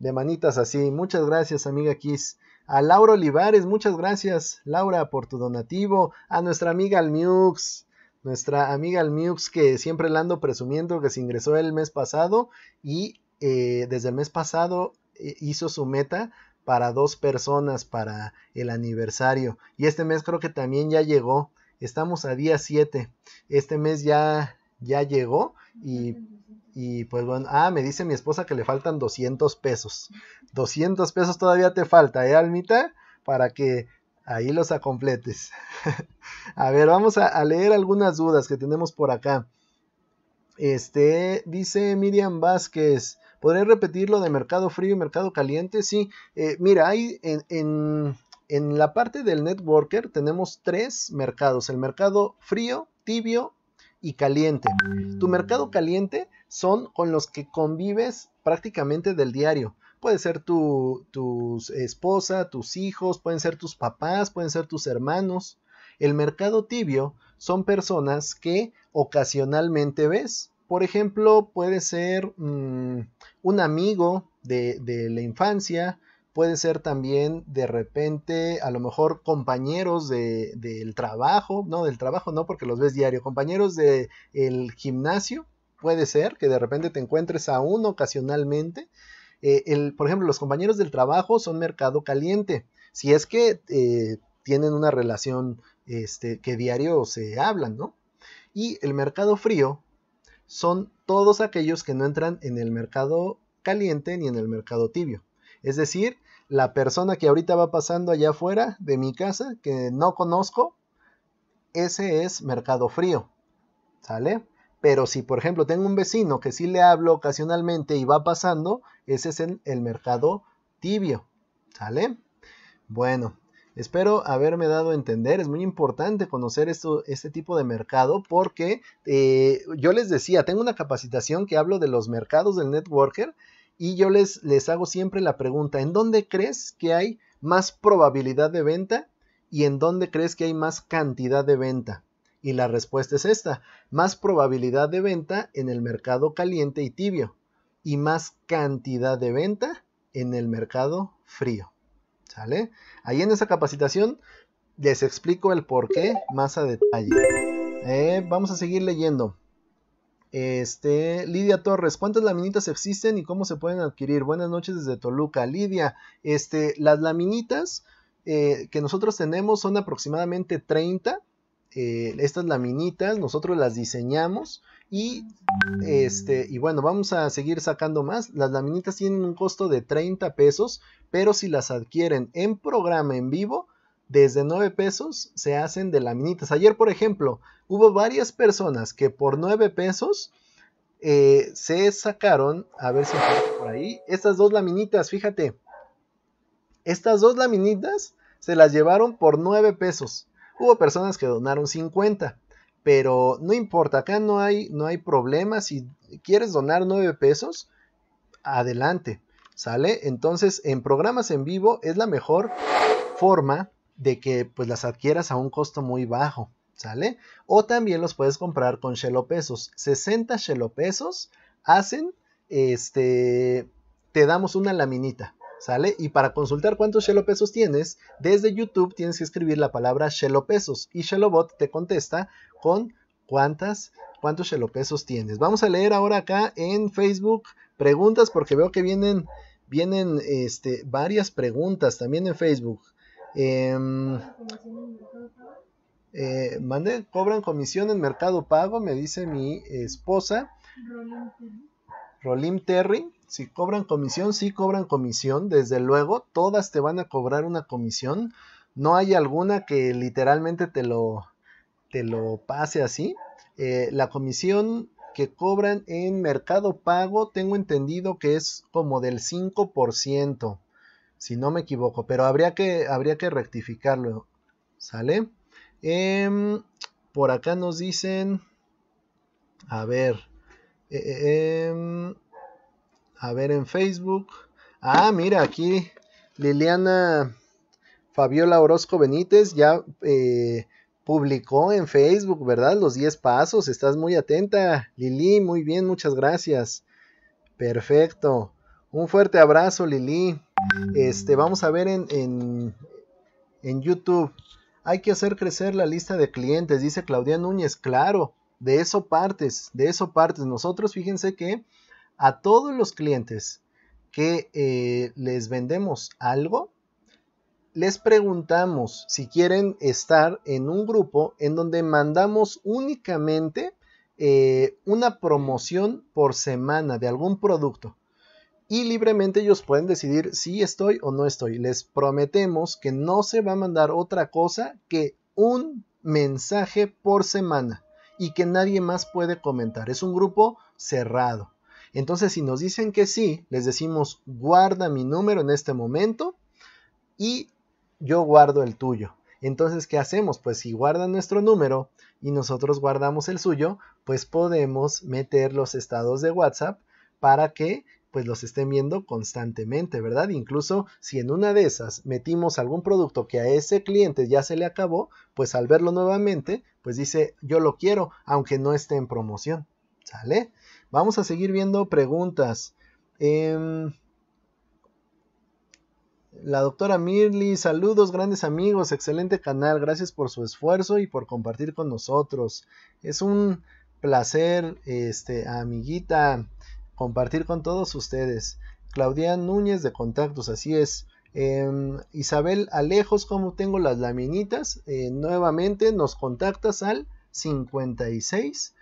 S1: de manitas así. Muchas gracias amiga Kiss. A Laura Olivares, muchas gracias Laura por tu donativo. A nuestra amiga Almiux, nuestra amiga Almiux que siempre la ando presumiendo que se ingresó el mes pasado y eh, desde el mes pasado eh, hizo su meta para dos personas para el aniversario. Y este mes creo que también ya llegó. Estamos a día 7. Este mes ya, ya llegó y, y, pues bueno, ah, me dice mi esposa que le faltan 200 pesos. 200 pesos todavía te falta, ¿eh, Almita? Para que ahí los acompletes. a ver, vamos a, leer algunas dudas que tenemos por acá. Este, dice Miriam Vázquez, ¿podré repetir lo de mercado frío y mercado caliente? Sí, eh, mira, hay en, en la parte del networker tenemos tres mercados, el mercado frío, tibio y caliente. Tu mercado caliente son con los que convives prácticamente del diario. Puede ser tu, esposa, tus hijos, pueden ser tus papás, pueden ser tus hermanos. El mercado tibio son personas que ocasionalmente ves. Por ejemplo, puede ser mm, un amigo de la infancia, Puede ser también de repente, a lo mejor compañeros de, del trabajo, no, del trabajo no, porque los ves diario, compañeros del el gimnasio, puede ser que de repente te encuentres a uno ocasionalmente. Eh, el, por ejemplo, los compañeros del trabajo son mercado caliente. Si es que eh, tienen una relación este, que diario se hablan, ¿no? Y el mercado frío son todos aquellos que no entran en el mercado caliente ni en el mercado tibio. Es decir, la persona que ahorita va pasando allá afuera de mi casa, que no conozco, ese es mercado frío. ¿Sale? Pero si, por ejemplo, tengo un vecino que sí le hablo ocasionalmente y va pasando, ese es el, mercado tibio. ¿Sale? Bueno, espero haberme dado a entender. Es muy importante conocer esto, este tipo de mercado porque eh, yo les decía, tengo una capacitación que hablo de los mercados del networker y yo les, les hago siempre la pregunta, ¿en dónde crees que hay más probabilidad de venta y en dónde crees que hay más cantidad de venta? Y la respuesta es esta, más probabilidad de venta en el mercado caliente y tibio y más cantidad de venta en el mercado frío. ¿Sale? Ahí en esa capacitación les explico el por qué más a detalle. Eh, vamos a seguir leyendo. Este, Lidia Torres, ¿cuántas laminitas existen y cómo se pueden adquirir? Buenas noches desde Toluca. Lidia, este, las laminitas eh, que nosotros tenemos son aproximadamente 30. Eh, estas laminitas nosotros las diseñamos y este y bueno vamos a seguir sacando más las laminitas tienen un costo de 30 pesos pero si las adquieren en programa en vivo desde 9 pesos se hacen de laminitas. Ayer, por ejemplo, hubo varias personas que por 9 pesos eh, se sacaron, a ver si por ahí, estas dos laminitas, fíjate. Estas dos laminitas se las llevaron por 9 pesos. Hubo personas que donaron 50, pero no importa, acá no hay, no hay problema. Si quieres donar 9 pesos, adelante, ¿sale? Entonces, en programas en vivo es la mejor forma de que pues las adquieras a un costo muy bajo, ¿sale? O también los puedes comprar con pesos. 60 pesos hacen, este, te damos una laminita, ¿sale? Y para consultar cuántos pesos tienes, desde YouTube tienes que escribir la palabra pesos y Shellobot te contesta con cuántas, cuántos pesos tienes. Vamos a leer ahora acá en Facebook preguntas porque veo que vienen, vienen este, varias preguntas también en Facebook. Em, eh, cobran comisión en Mercado Pago, me dice mi esposa. Rolim Terry, si cobran comisión, sí cobran comisión, desde luego, todas te van a cobrar una comisión. No hay alguna que literalmente te lo, te lo pase así. Eh, la comisión que cobran en Mercado Pago, tengo entendido que es como del 5% si no me equivoco, pero habría que, habría que rectificarlo, ¿sale? Em, por acá nos dicen, a ver, e, e, em, a ver en Facebook, ah, mira, aquí Liliana Fabiola Orozco Benítez ya eh, publicó en Facebook, ¿verdad? Los 10 pasos. Estás muy atenta, Lili. Muy bien, muchas gracias. Perfecto. Un fuerte abrazo, Lili. Este, vamos a ver en, en, YouTube. Hay que hacer crecer la lista de clientes, dice Claudia Núñez. Claro, de eso partes, de eso partes. Nosotros fíjense que a todos los clientes que eh, les vendemos algo, les preguntamos si quieren estar en un grupo en donde mandamos únicamente eh, una promoción por semana de algún producto y libremente ellos pueden decidir si estoy o no estoy. Les prometemos que no se va a mandar otra cosa que un mensaje por semana y que nadie más puede comentar. Es un grupo cerrado. Entonces, si nos dicen que sí, les decimos guarda mi número en este momento y yo guardo el tuyo. Entonces, ¿qué hacemos? Pues si guardan nuestro número y nosotros guardamos el suyo, pues podemos meter los estados de WhatsApp para que pues los estén viendo constantemente, ¿verdad? Incluso si en una de esas metimos algún producto que a ese cliente ya se le acabó, pues al verlo nuevamente, pues dice, yo lo quiero, aunque no esté en promoción, ¿sale? Vamos a seguir viendo preguntas. Em, la doctora Mirli, saludos grandes amigos, excelente canal, gracias por su esfuerzo y por compartir con nosotros. Es un placer, este, amiguita compartir con todos ustedes. Claudia Núñez de Contactos, así es. Em, Isabel Alejos, como tengo las laminitas, eh, nuevamente nos contactas al 56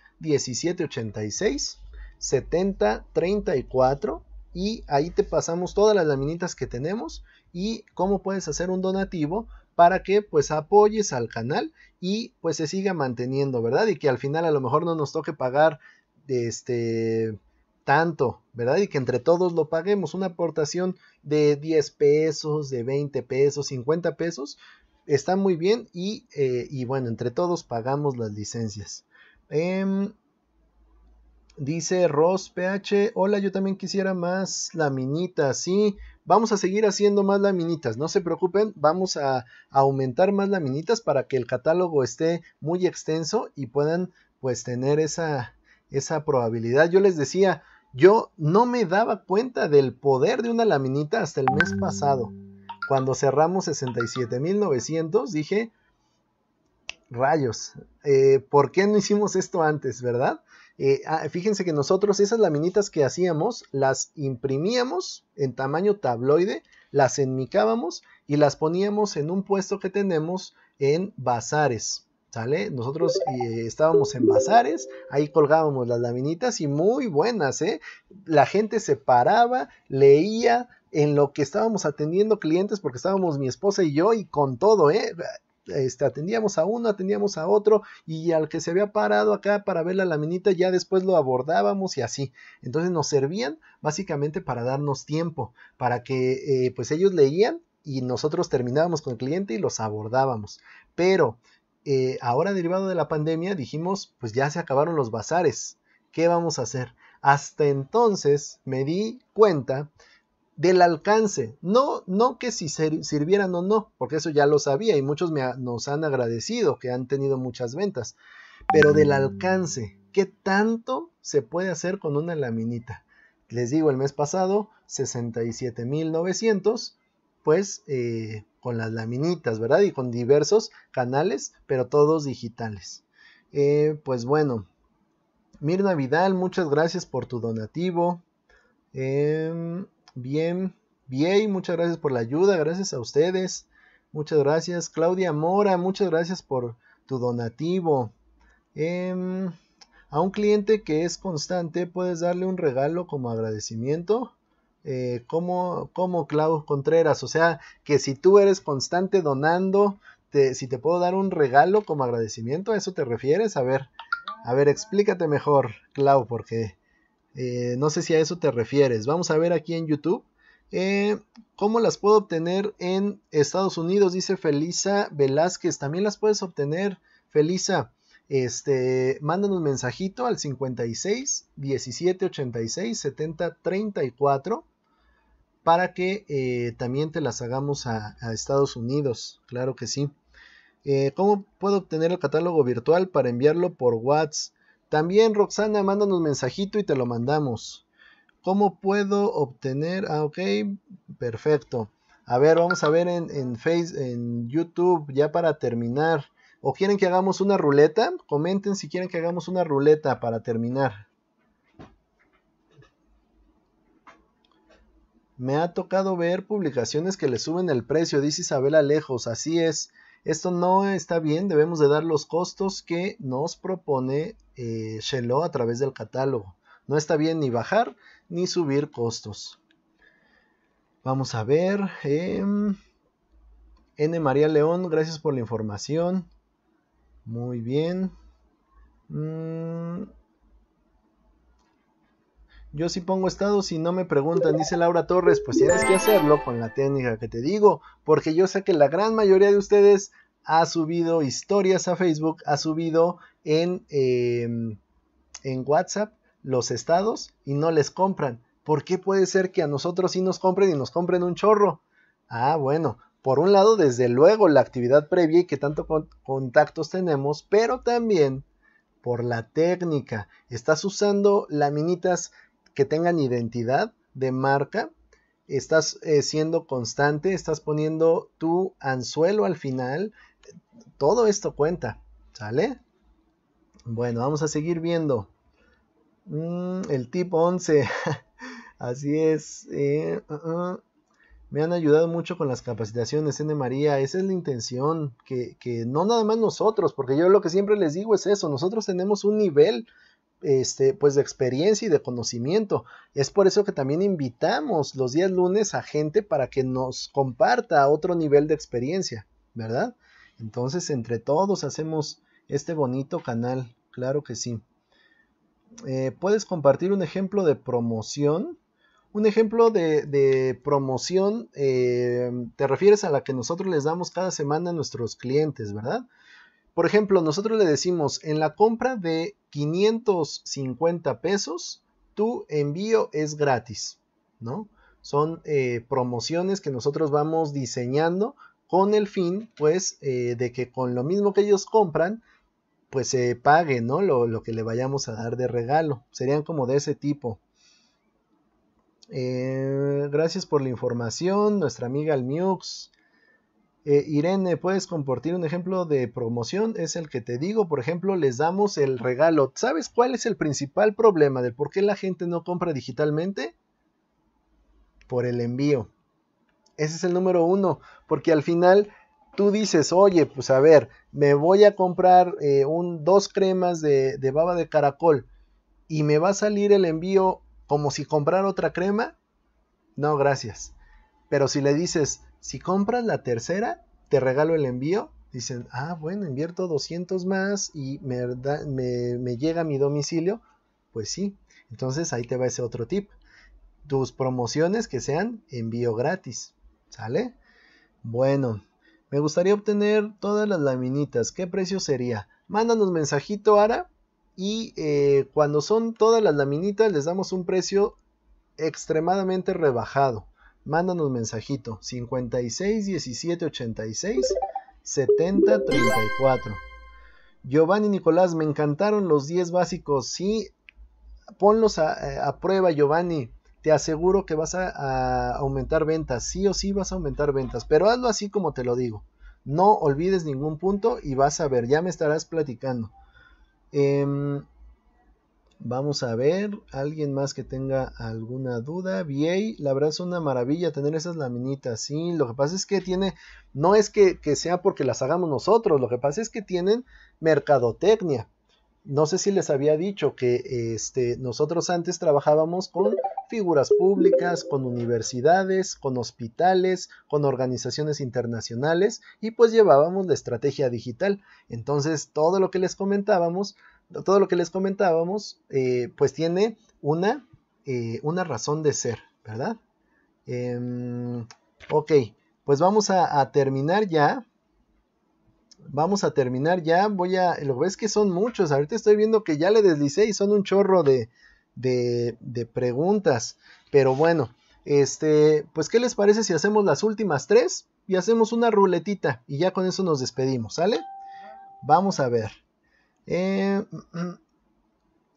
S1: 70 34. y ahí te pasamos todas las laminitas que tenemos y cómo puedes hacer un donativo para que pues apoyes al canal y pues se siga manteniendo, ¿verdad? Y que al final a lo mejor no nos toque pagar este tanto, ¿verdad? Y que entre todos lo paguemos, una aportación de 10 pesos, de 20 pesos, 50 pesos, está muy bien y, eh, y bueno, entre todos pagamos las licencias. Em, dice Ross PH, hola, yo también quisiera más laminitas, sí, vamos a seguir haciendo más laminitas, no se preocupen, vamos a aumentar más laminitas para que el catálogo esté muy extenso y puedan pues tener esa, esa probabilidad. Yo les decía, yo no me daba cuenta del poder de una laminita hasta el mes pasado. Cuando cerramos 67.900 dije, rayos, eh, ¿por qué no hicimos esto antes, verdad? Eh, ah, fíjense que nosotros esas laminitas que hacíamos las imprimíamos en tamaño tabloide, las enmicábamos y las poníamos en un puesto que tenemos en bazares. ¿Sale? Nosotros eh, estábamos en bazares, ahí colgábamos las laminitas y muy buenas, ¿eh? La gente se paraba, leía en lo que estábamos atendiendo clientes porque estábamos mi esposa y yo y con todo, ¿eh? Este, atendíamos a uno, atendíamos a otro y al que se había parado acá para ver la laminita ya después lo abordábamos y así. Entonces nos servían básicamente para darnos tiempo, para que eh, pues ellos leían y nosotros terminábamos con el cliente y los abordábamos. Pero eh, ahora derivado de la pandemia, dijimos, pues ya se acabaron los bazares, ¿qué vamos a hacer? Hasta entonces me di cuenta del alcance, no, no que si sirvieran o no, porque eso ya lo sabía y muchos me nos han agradecido que han tenido muchas ventas, pero del alcance, ¿qué tanto se puede hacer con una laminita? Les digo, el mes pasado, 67.900 pues eh, con las laminitas, ¿verdad? Y con diversos canales, pero todos digitales. Eh, pues bueno, Mirna Vidal, muchas gracias por tu donativo. Em, bien, bien, muchas gracias por la ayuda, gracias a ustedes. Muchas gracias. Claudia Mora, muchas gracias por tu donativo. Em, a un cliente que es constante, ¿puedes darle un regalo como agradecimiento? Eh, cómo, como, como Contreras. O sea, que si tú eres constante donando, si te puedo dar un regalo como agradecimiento, ¿a eso te refieres? A ver, a ver, explícate mejor, Clau, porque eh, no sé si a eso te refieres. Vamos a ver aquí en YouTube. Eh, ¿Cómo las puedo obtener en Estados Unidos? Dice Felisa Velázquez. También las puedes obtener, Felisa. Este, mándanos un mensajito al 56 17 86 70 34 para que eh, también te las hagamos a, Estados Unidos. Claro que sí. Eh, ¿Cómo puedo obtener el catálogo virtual para enviarlo por WhatsApp? También, Roxana, mándanos mensajito y te lo mandamos. ¿Cómo puedo obtener? Ah, ok, perfecto. A ver, vamos a ver en, en Facebook, en YouTube, ya para terminar. ¿O quieren que hagamos una ruleta? Comenten si quieren que hagamos una ruleta para terminar. Me ha tocado ver publicaciones que le suben el precio, dice Isabel Lejos, así es. Esto no está bien, debemos de dar los costos que nos propone eh, a través del catálogo. No está bien ni bajar ni subir costos. Vamos a ver. Em, N. María León, gracias por la información. Muy bien. Mm, yo sí pongo estados y no me preguntan, dice Laura Torres, pues tienes que hacerlo con la técnica que te digo, porque yo sé que la gran mayoría de ustedes ha subido historias a Facebook, ha subido en, em, en WhatsApp los estados y no les compran. ¿Por qué puede ser que a nosotros sí nos compren y nos compren un chorro? Ah, bueno, por un lado, desde luego, la actividad previa y que tanto contactos tenemos, pero también por la técnica. Estás usando laminitas que tengan identidad de marca, estás eh, siendo constante, estás poniendo tu anzuelo al final, todo esto cuenta, ¿sale? Bueno, vamos a seguir viendo. Mm, el tip 11, así es. Eh, uh, uh. Me han ayudado mucho con las capacitaciones, N. María. Esa es la intención, que, que no nada más nosotros, porque yo lo que siempre les digo es eso, nosotros tenemos un nivel este, pues de experiencia y de conocimiento. Es por eso que también invitamos los días lunes a gente para que nos comparta otro nivel de experiencia, ¿verdad? Entonces, entre todos hacemos este bonito canal, claro que sí. Eh, ¿Puedes compartir un ejemplo de promoción? Un ejemplo de, promoción, eh, te refieres a la que nosotros les damos cada semana a nuestros clientes, ¿verdad? Por ejemplo, nosotros le decimos, en la compra de 550 pesos, tu envío es gratis, ¿no? Son eh, promociones que nosotros vamos diseñando con el fin, pues, eh, de que con lo mismo que ellos compran, pues se pague, ¿no? Lo, que le vayamos a dar de regalo. Serían como de ese tipo. Eh, gracias por la información, nuestra amiga Almiux. Eh, Irene, ¿puedes compartir un ejemplo de promoción? Es el que te digo, por ejemplo, les damos el regalo. ¿Sabes cuál es el principal problema del por qué la gente no compra digitalmente? Por el envío. Ese es el número uno, porque al final tú dices, oye, pues a ver, me voy a comprar eh, un, dos cremas de, de baba de caracol y me va a salir el envío como si comprara otra crema. No, gracias. Pero si le dices, si compras la tercera, te regalo el envío. Dicen, ah, bueno, invierto 200 más y me, me, llega a mi domicilio. Pues sí, entonces ahí te va ese otro tip. Tus promociones que sean envío gratis. ¿Sale? Bueno, me gustaría obtener todas las laminitas. ¿Qué precio sería? Mándanos mensajito, ahora Y eh, cuando son todas las laminitas, les damos un precio extremadamente rebajado mándanos mensajito 56 17 86 70 34. Giovanni Nicolás, me encantaron los 10 básicos. Sí, ponlos eh, a, prueba, Giovanni. Te aseguro que vas a, aumentar ventas. Sí o sí vas a aumentar ventas. Pero hazlo así como te lo digo. No olvides ningún punto y vas a ver. Ya me estarás platicando. Em, Vamos a ver, alguien más que tenga alguna duda. Bien, la verdad es una maravilla tener esas laminitas. Sí, lo que pasa es que tiene, no es que, sea porque las hagamos nosotros, lo que pasa es que tienen mercadotecnia. No sé si les había dicho que este, nosotros antes trabajábamos con figuras públicas, con universidades, con hospitales, con organizaciones internacionales y pues llevábamos la estrategia digital. Entonces todo lo que les comentábamos todo lo que les comentábamos, eh, pues tiene una, eh, una razón de ser, ¿verdad? Em, ok, pues vamos a, terminar ya. Vamos a terminar ya. Voy a. Lo ves que son muchos. Ahorita estoy viendo que ya le deslicé y son un chorro de, de, preguntas. Pero bueno, este, pues, ¿qué les parece si hacemos las últimas tres? Y hacemos una ruletita. Y ya con eso nos despedimos, ¿sale? Vamos a ver. Eh,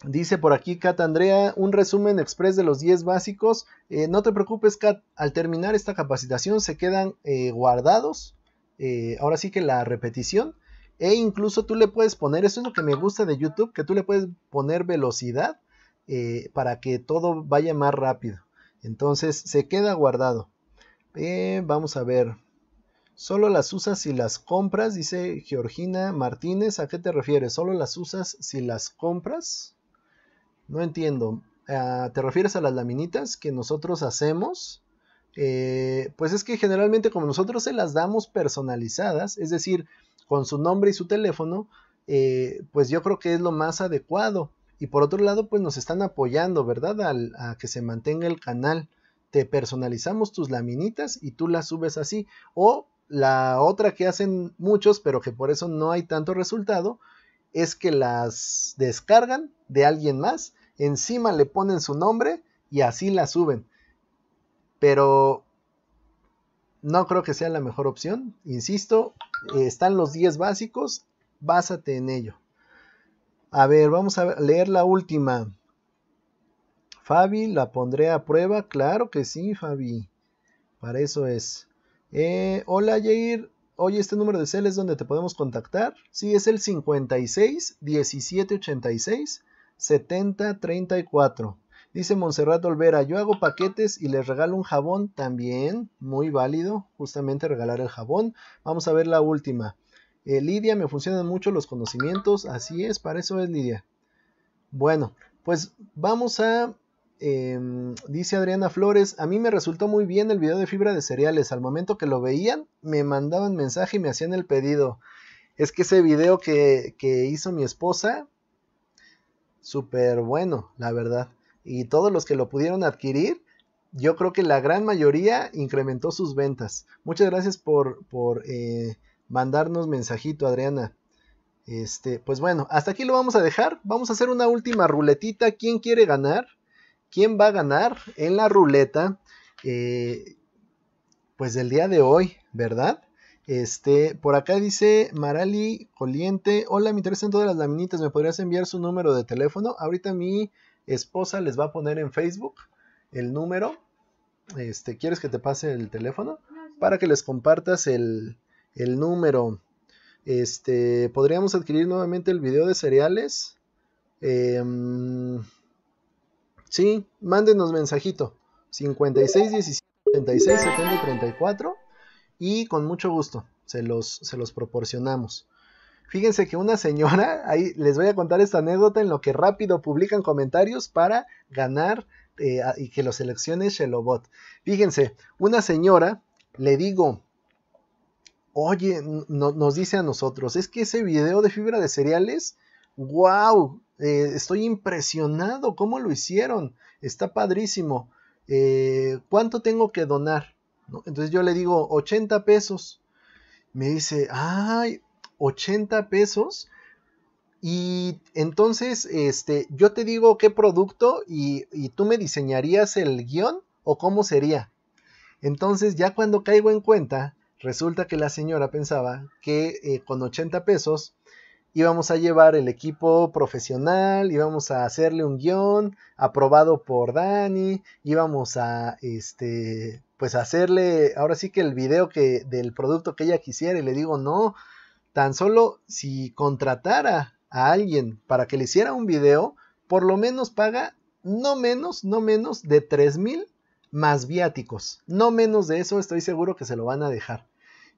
S1: dice por aquí Kat Andrea, un resumen express de los 10 básicos. Eh, no te preocupes, Kat, al terminar esta capacitación se quedan eh, guardados. ahora sí que la repetición. E incluso tú le puedes poner, eso es lo que me gusta de YouTube, que tú le puedes poner velocidad para que todo vaya más rápido. Entonces se queda guardado. vamos a ver. Solo las usas si las compras, dice Georgina Martínez. ¿A qué te refieres? ¿Solo las usas si las compras? No entiendo. Ah, ¿Te refieres a las laminitas que nosotros hacemos? Eh, pues es que generalmente como nosotros se las damos personalizadas, es decir, con su nombre y su teléfono, eh, pues yo creo que es lo más adecuado. Y por otro lado, pues nos están apoyando, ¿verdad? Al, a que se mantenga el canal. Te personalizamos tus laminitas y tú las subes así. O la otra que hacen muchos, pero que por eso no hay tanto resultado, es que las descargan de alguien más, encima le ponen su nombre y así la suben. Pero no creo que sea la mejor opción, insisto, eh, están los 10 básicos, básate en ello. A ver, vamos a leer la última. Fabi, la pondré a prueba, claro que sí, Fabi. Para eso es. Eh, hola Jair, oye, este número de cel es donde te podemos contactar. Sí, es el 56 1786 7034. Dice Monserrat Olvera, yo hago paquetes y les regalo un jabón también, muy válido, justamente regalar el jabón. Vamos a ver la última. Eh, Lidia, me funcionan mucho los conocimientos, así es, para eso es Lidia. Bueno, pues vamos a Em, dice Adriana Flores, a mí me resultó muy bien el video de fibra de cereales. Al momento que lo veían, me mandaban mensaje y me hacían el pedido. Es que ese video que, hizo mi esposa, súper bueno, la verdad. Y todos los que lo pudieron adquirir, yo creo que la gran mayoría incrementó sus ventas. Muchas gracias por, por eh, mandarnos mensajito, Adriana. Este, pues bueno, hasta aquí lo vamos a dejar. Vamos a hacer una última ruletita. ¿Quién quiere ganar? quién va a ganar en la ruleta, eh, pues del día de hoy, ¿verdad? Este, por acá dice Marali Coliente, hola, me interesan todas las laminitas, ¿me podrías enviar su número de teléfono? Ahorita mi esposa les va a poner en Facebook el número. Este, ¿quieres que te pase el teléfono? Para que les compartas el, número. Este, podríamos adquirir nuevamente el video de cereales. Em, Sí, mándenos mensajito. 56 17 70 34 y con mucho gusto se los, se los proporcionamos. Fíjense que una señora, ahí les voy a contar esta anécdota en lo que rápido publican comentarios para ganar eh, y que lo seleccione Shelobot. Fíjense, una señora le digo, oye, nos dice a nosotros, es que ese video de fibra de cereales, wow, eh, estoy impresionado cómo lo hicieron. Está padrísimo. Eh, ¿Cuánto tengo que donar? Entonces yo le digo 80 pesos. Me dice, ay, 80 pesos. Y entonces, este, yo te digo qué producto y, tú me diseñarías el guión o cómo sería. Entonces, ya cuando caigo en cuenta, resulta que la señora pensaba que eh, con 80 pesos íbamos a llevar el equipo profesional, íbamos a hacerle un guión aprobado por Dani, íbamos a este pues hacerle ahora sí que el video que del producto que ella quisiera y le digo, "No, tan solo si contratara a alguien para que le hiciera un video, por lo menos paga no menos, no menos de 3000 más viáticos. No menos de eso, estoy seguro que se lo van a dejar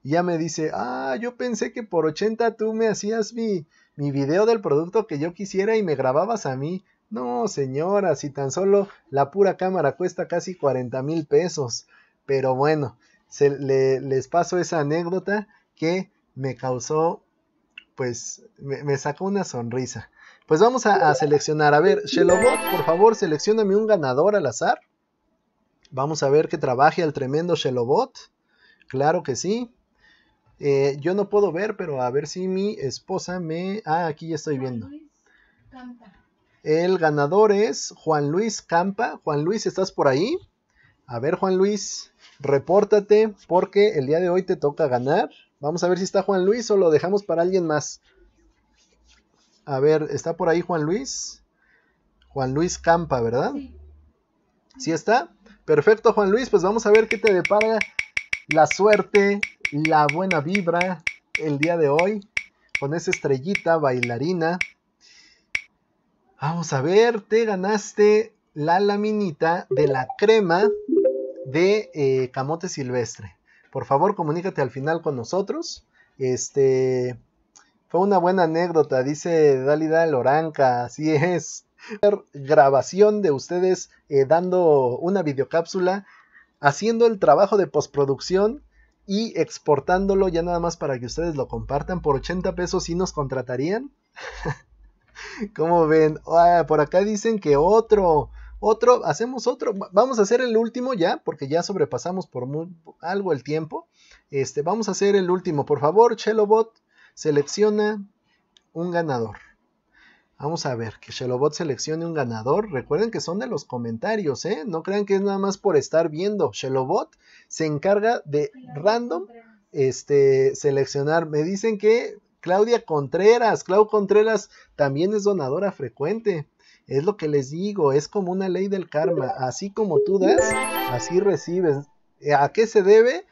S1: ya me dice, ah, yo pensé que por 80 tú me hacías mi, mi video del producto que yo quisiera y me grababas a mí. No, señora, si tan solo la pura cámara cuesta casi 40 mil pesos. Pero bueno, se, le, les paso esa anécdota que me causó, pues, me, sacó una sonrisa. Pues vamos a, seleccionar. A ver, Shelobot, por favor, seleccioname un ganador al azar. Vamos a ver que trabaje al tremendo Shelobot. Claro que sí. Eh, yo no puedo ver, pero a ver si mi esposa me... Ah, aquí ya estoy viendo. El ganador es Juan Luis Campa. Juan Luis, ¿estás por ahí? A ver, Juan Luis, repórtate porque el día de hoy te toca ganar. Vamos a ver si está Juan Luis o lo dejamos para alguien más. A ver, ¿está por ahí Juan Luis? Juan Luis Campa, ¿verdad? Sí. ¿Sí está? Perfecto, Juan Luis, pues vamos a ver qué te depara la suerte la buena vibra el día de hoy con esa estrellita bailarina. Vamos a ver, te ganaste la laminita de la crema de eh, camote silvestre. Por favor, comunícate al final con nosotros. Este fue una buena anécdota, dice Dalida Loranca. Así es. Grabación de ustedes eh, dando una videocápsula, haciendo el trabajo de postproducción y exportándolo ya nada más para que ustedes lo compartan por 80 pesos si nos contratarían. como ven? Ah, por acá dicen que otro, otro, hacemos otro, vamos a hacer el último ya, porque ya sobrepasamos por muy, algo el tiempo. Este, vamos a hacer el último, por favor, Chelobot, selecciona un ganador. Vamos a ver, que Shelobot seleccione un ganador. Recuerden que son de los comentarios, ¿eh? No crean que es nada más por estar viendo. Shelobot se encarga de random este, seleccionar. Me dicen que Claudia Contreras, Clau Contreras también es donadora frecuente. Es lo que les digo, es como una ley del karma. Así como tú das, así recibes. ¿A qué se debe?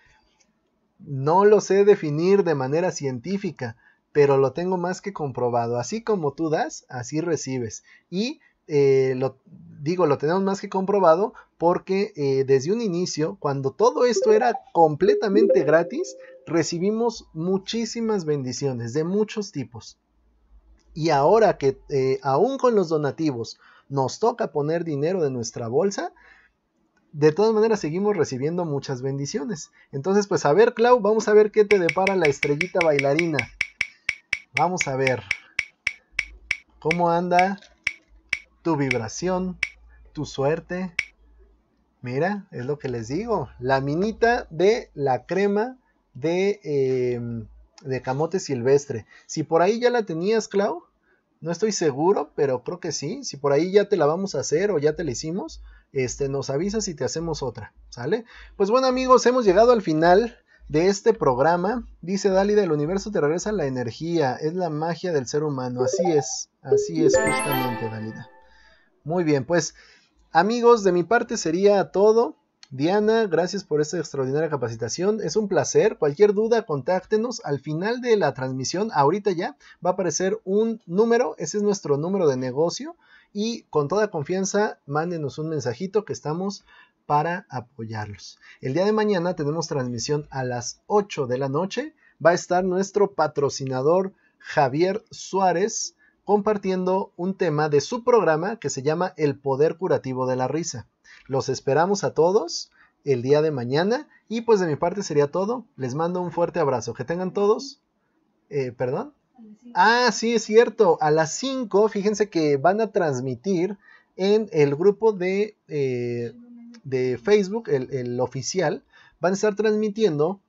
S1: No lo sé definir de manera científica pero lo tengo más que comprobado. Así como tú das, así recibes. Y eh, lo digo, lo tenemos más que comprobado porque eh, desde un inicio, cuando todo esto era completamente gratis, recibimos muchísimas bendiciones de muchos tipos. Y ahora que eh, aún con los donativos nos toca poner dinero de nuestra bolsa, de todas maneras seguimos recibiendo muchas bendiciones. Entonces, pues a ver, Clau, vamos a ver qué te depara la estrellita bailarina. Vamos a ver cómo anda tu vibración, tu suerte. Mira, es lo que les digo. La minita de la crema de, em, de camote silvestre. Si por ahí ya la tenías, Clau, no estoy seguro, pero creo que sí. Si por ahí ya te la vamos a hacer o ya te la hicimos, este, nos avisas y te hacemos otra, ¿sale? Pues bueno amigos, hemos llegado al final de este programa. Dice Dalida, el universo te regresa la energía, es la magia del ser humano. Así es, así es justamente, Dalida. Muy bien, pues amigos, de mi parte sería todo. Diana, gracias por esta extraordinaria capacitación. Es un placer. Cualquier duda, contáctenos. Al final de la transmisión, ahorita ya, va a aparecer un número. Ese es nuestro número de negocio. Y con toda confianza, mándenos un mensajito que estamos para apoyarlos. El día de mañana tenemos transmisión a las 8 de la noche. Va a estar nuestro patrocinador Javier Suárez compartiendo un tema de su programa que se llama El Poder Curativo de la Risa. Los esperamos a todos el día de mañana y pues de mi parte sería todo. Les mando un fuerte abrazo. Que tengan todos. Eh, ¿Perdón? Ah, sí, es cierto. A las 5, fíjense que van a transmitir en el grupo de... Eh, de Facebook, el, oficial, van a estar transmitiendo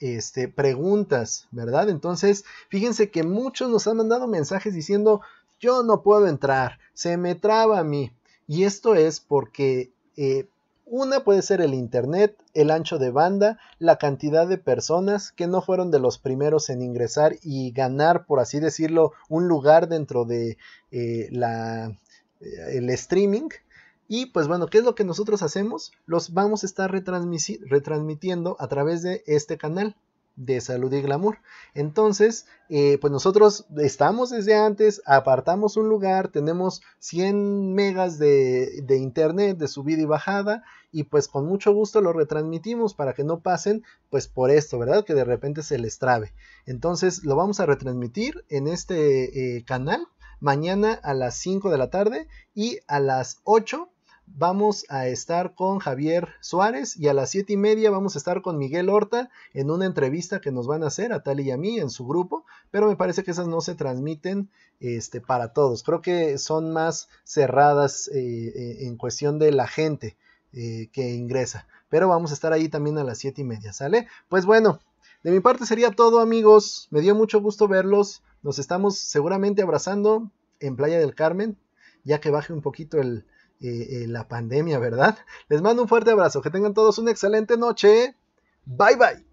S1: este, preguntas, ¿verdad? Entonces, fíjense que muchos nos han mandado mensajes diciendo, yo no puedo entrar, se me traba a mí. Y esto es porque eh, una puede ser el Internet, el ancho de banda, la cantidad de personas que no fueron de los primeros en ingresar y ganar, por así decirlo, un lugar dentro de eh, la, eh, el streaming. Y pues bueno, ¿qué es lo que nosotros hacemos? Los vamos a estar retransmitiendo a través de este canal de salud y glamour. Entonces, eh, pues nosotros estamos desde antes, apartamos un lugar, tenemos 100 megas de, internet, de subida y bajada, y pues con mucho gusto lo retransmitimos para que no pasen, pues por esto, ¿verdad? Que de repente se les trabe. Entonces, lo vamos a retransmitir en este eh, canal mañana a las 5 de la tarde y a las 8 vamos a estar con Javier Suárez y a las siete y media vamos a estar con Miguel Horta en una entrevista que nos van a hacer a Tal y a mí en su grupo, pero me parece que esas no se transmiten este, para todos. Creo que son más cerradas eh, eh, en cuestión de la gente eh, que ingresa, pero vamos a estar ahí también a las siete y media, ¿sale? Pues bueno, de mi parte sería todo amigos, me dio mucho gusto verlos, nos estamos seguramente abrazando en Playa del Carmen, ya que baje un poquito el, eh, la pandemia, ¿verdad? Les mando un fuerte abrazo, que tengan todos una excelente noche. Bye bye.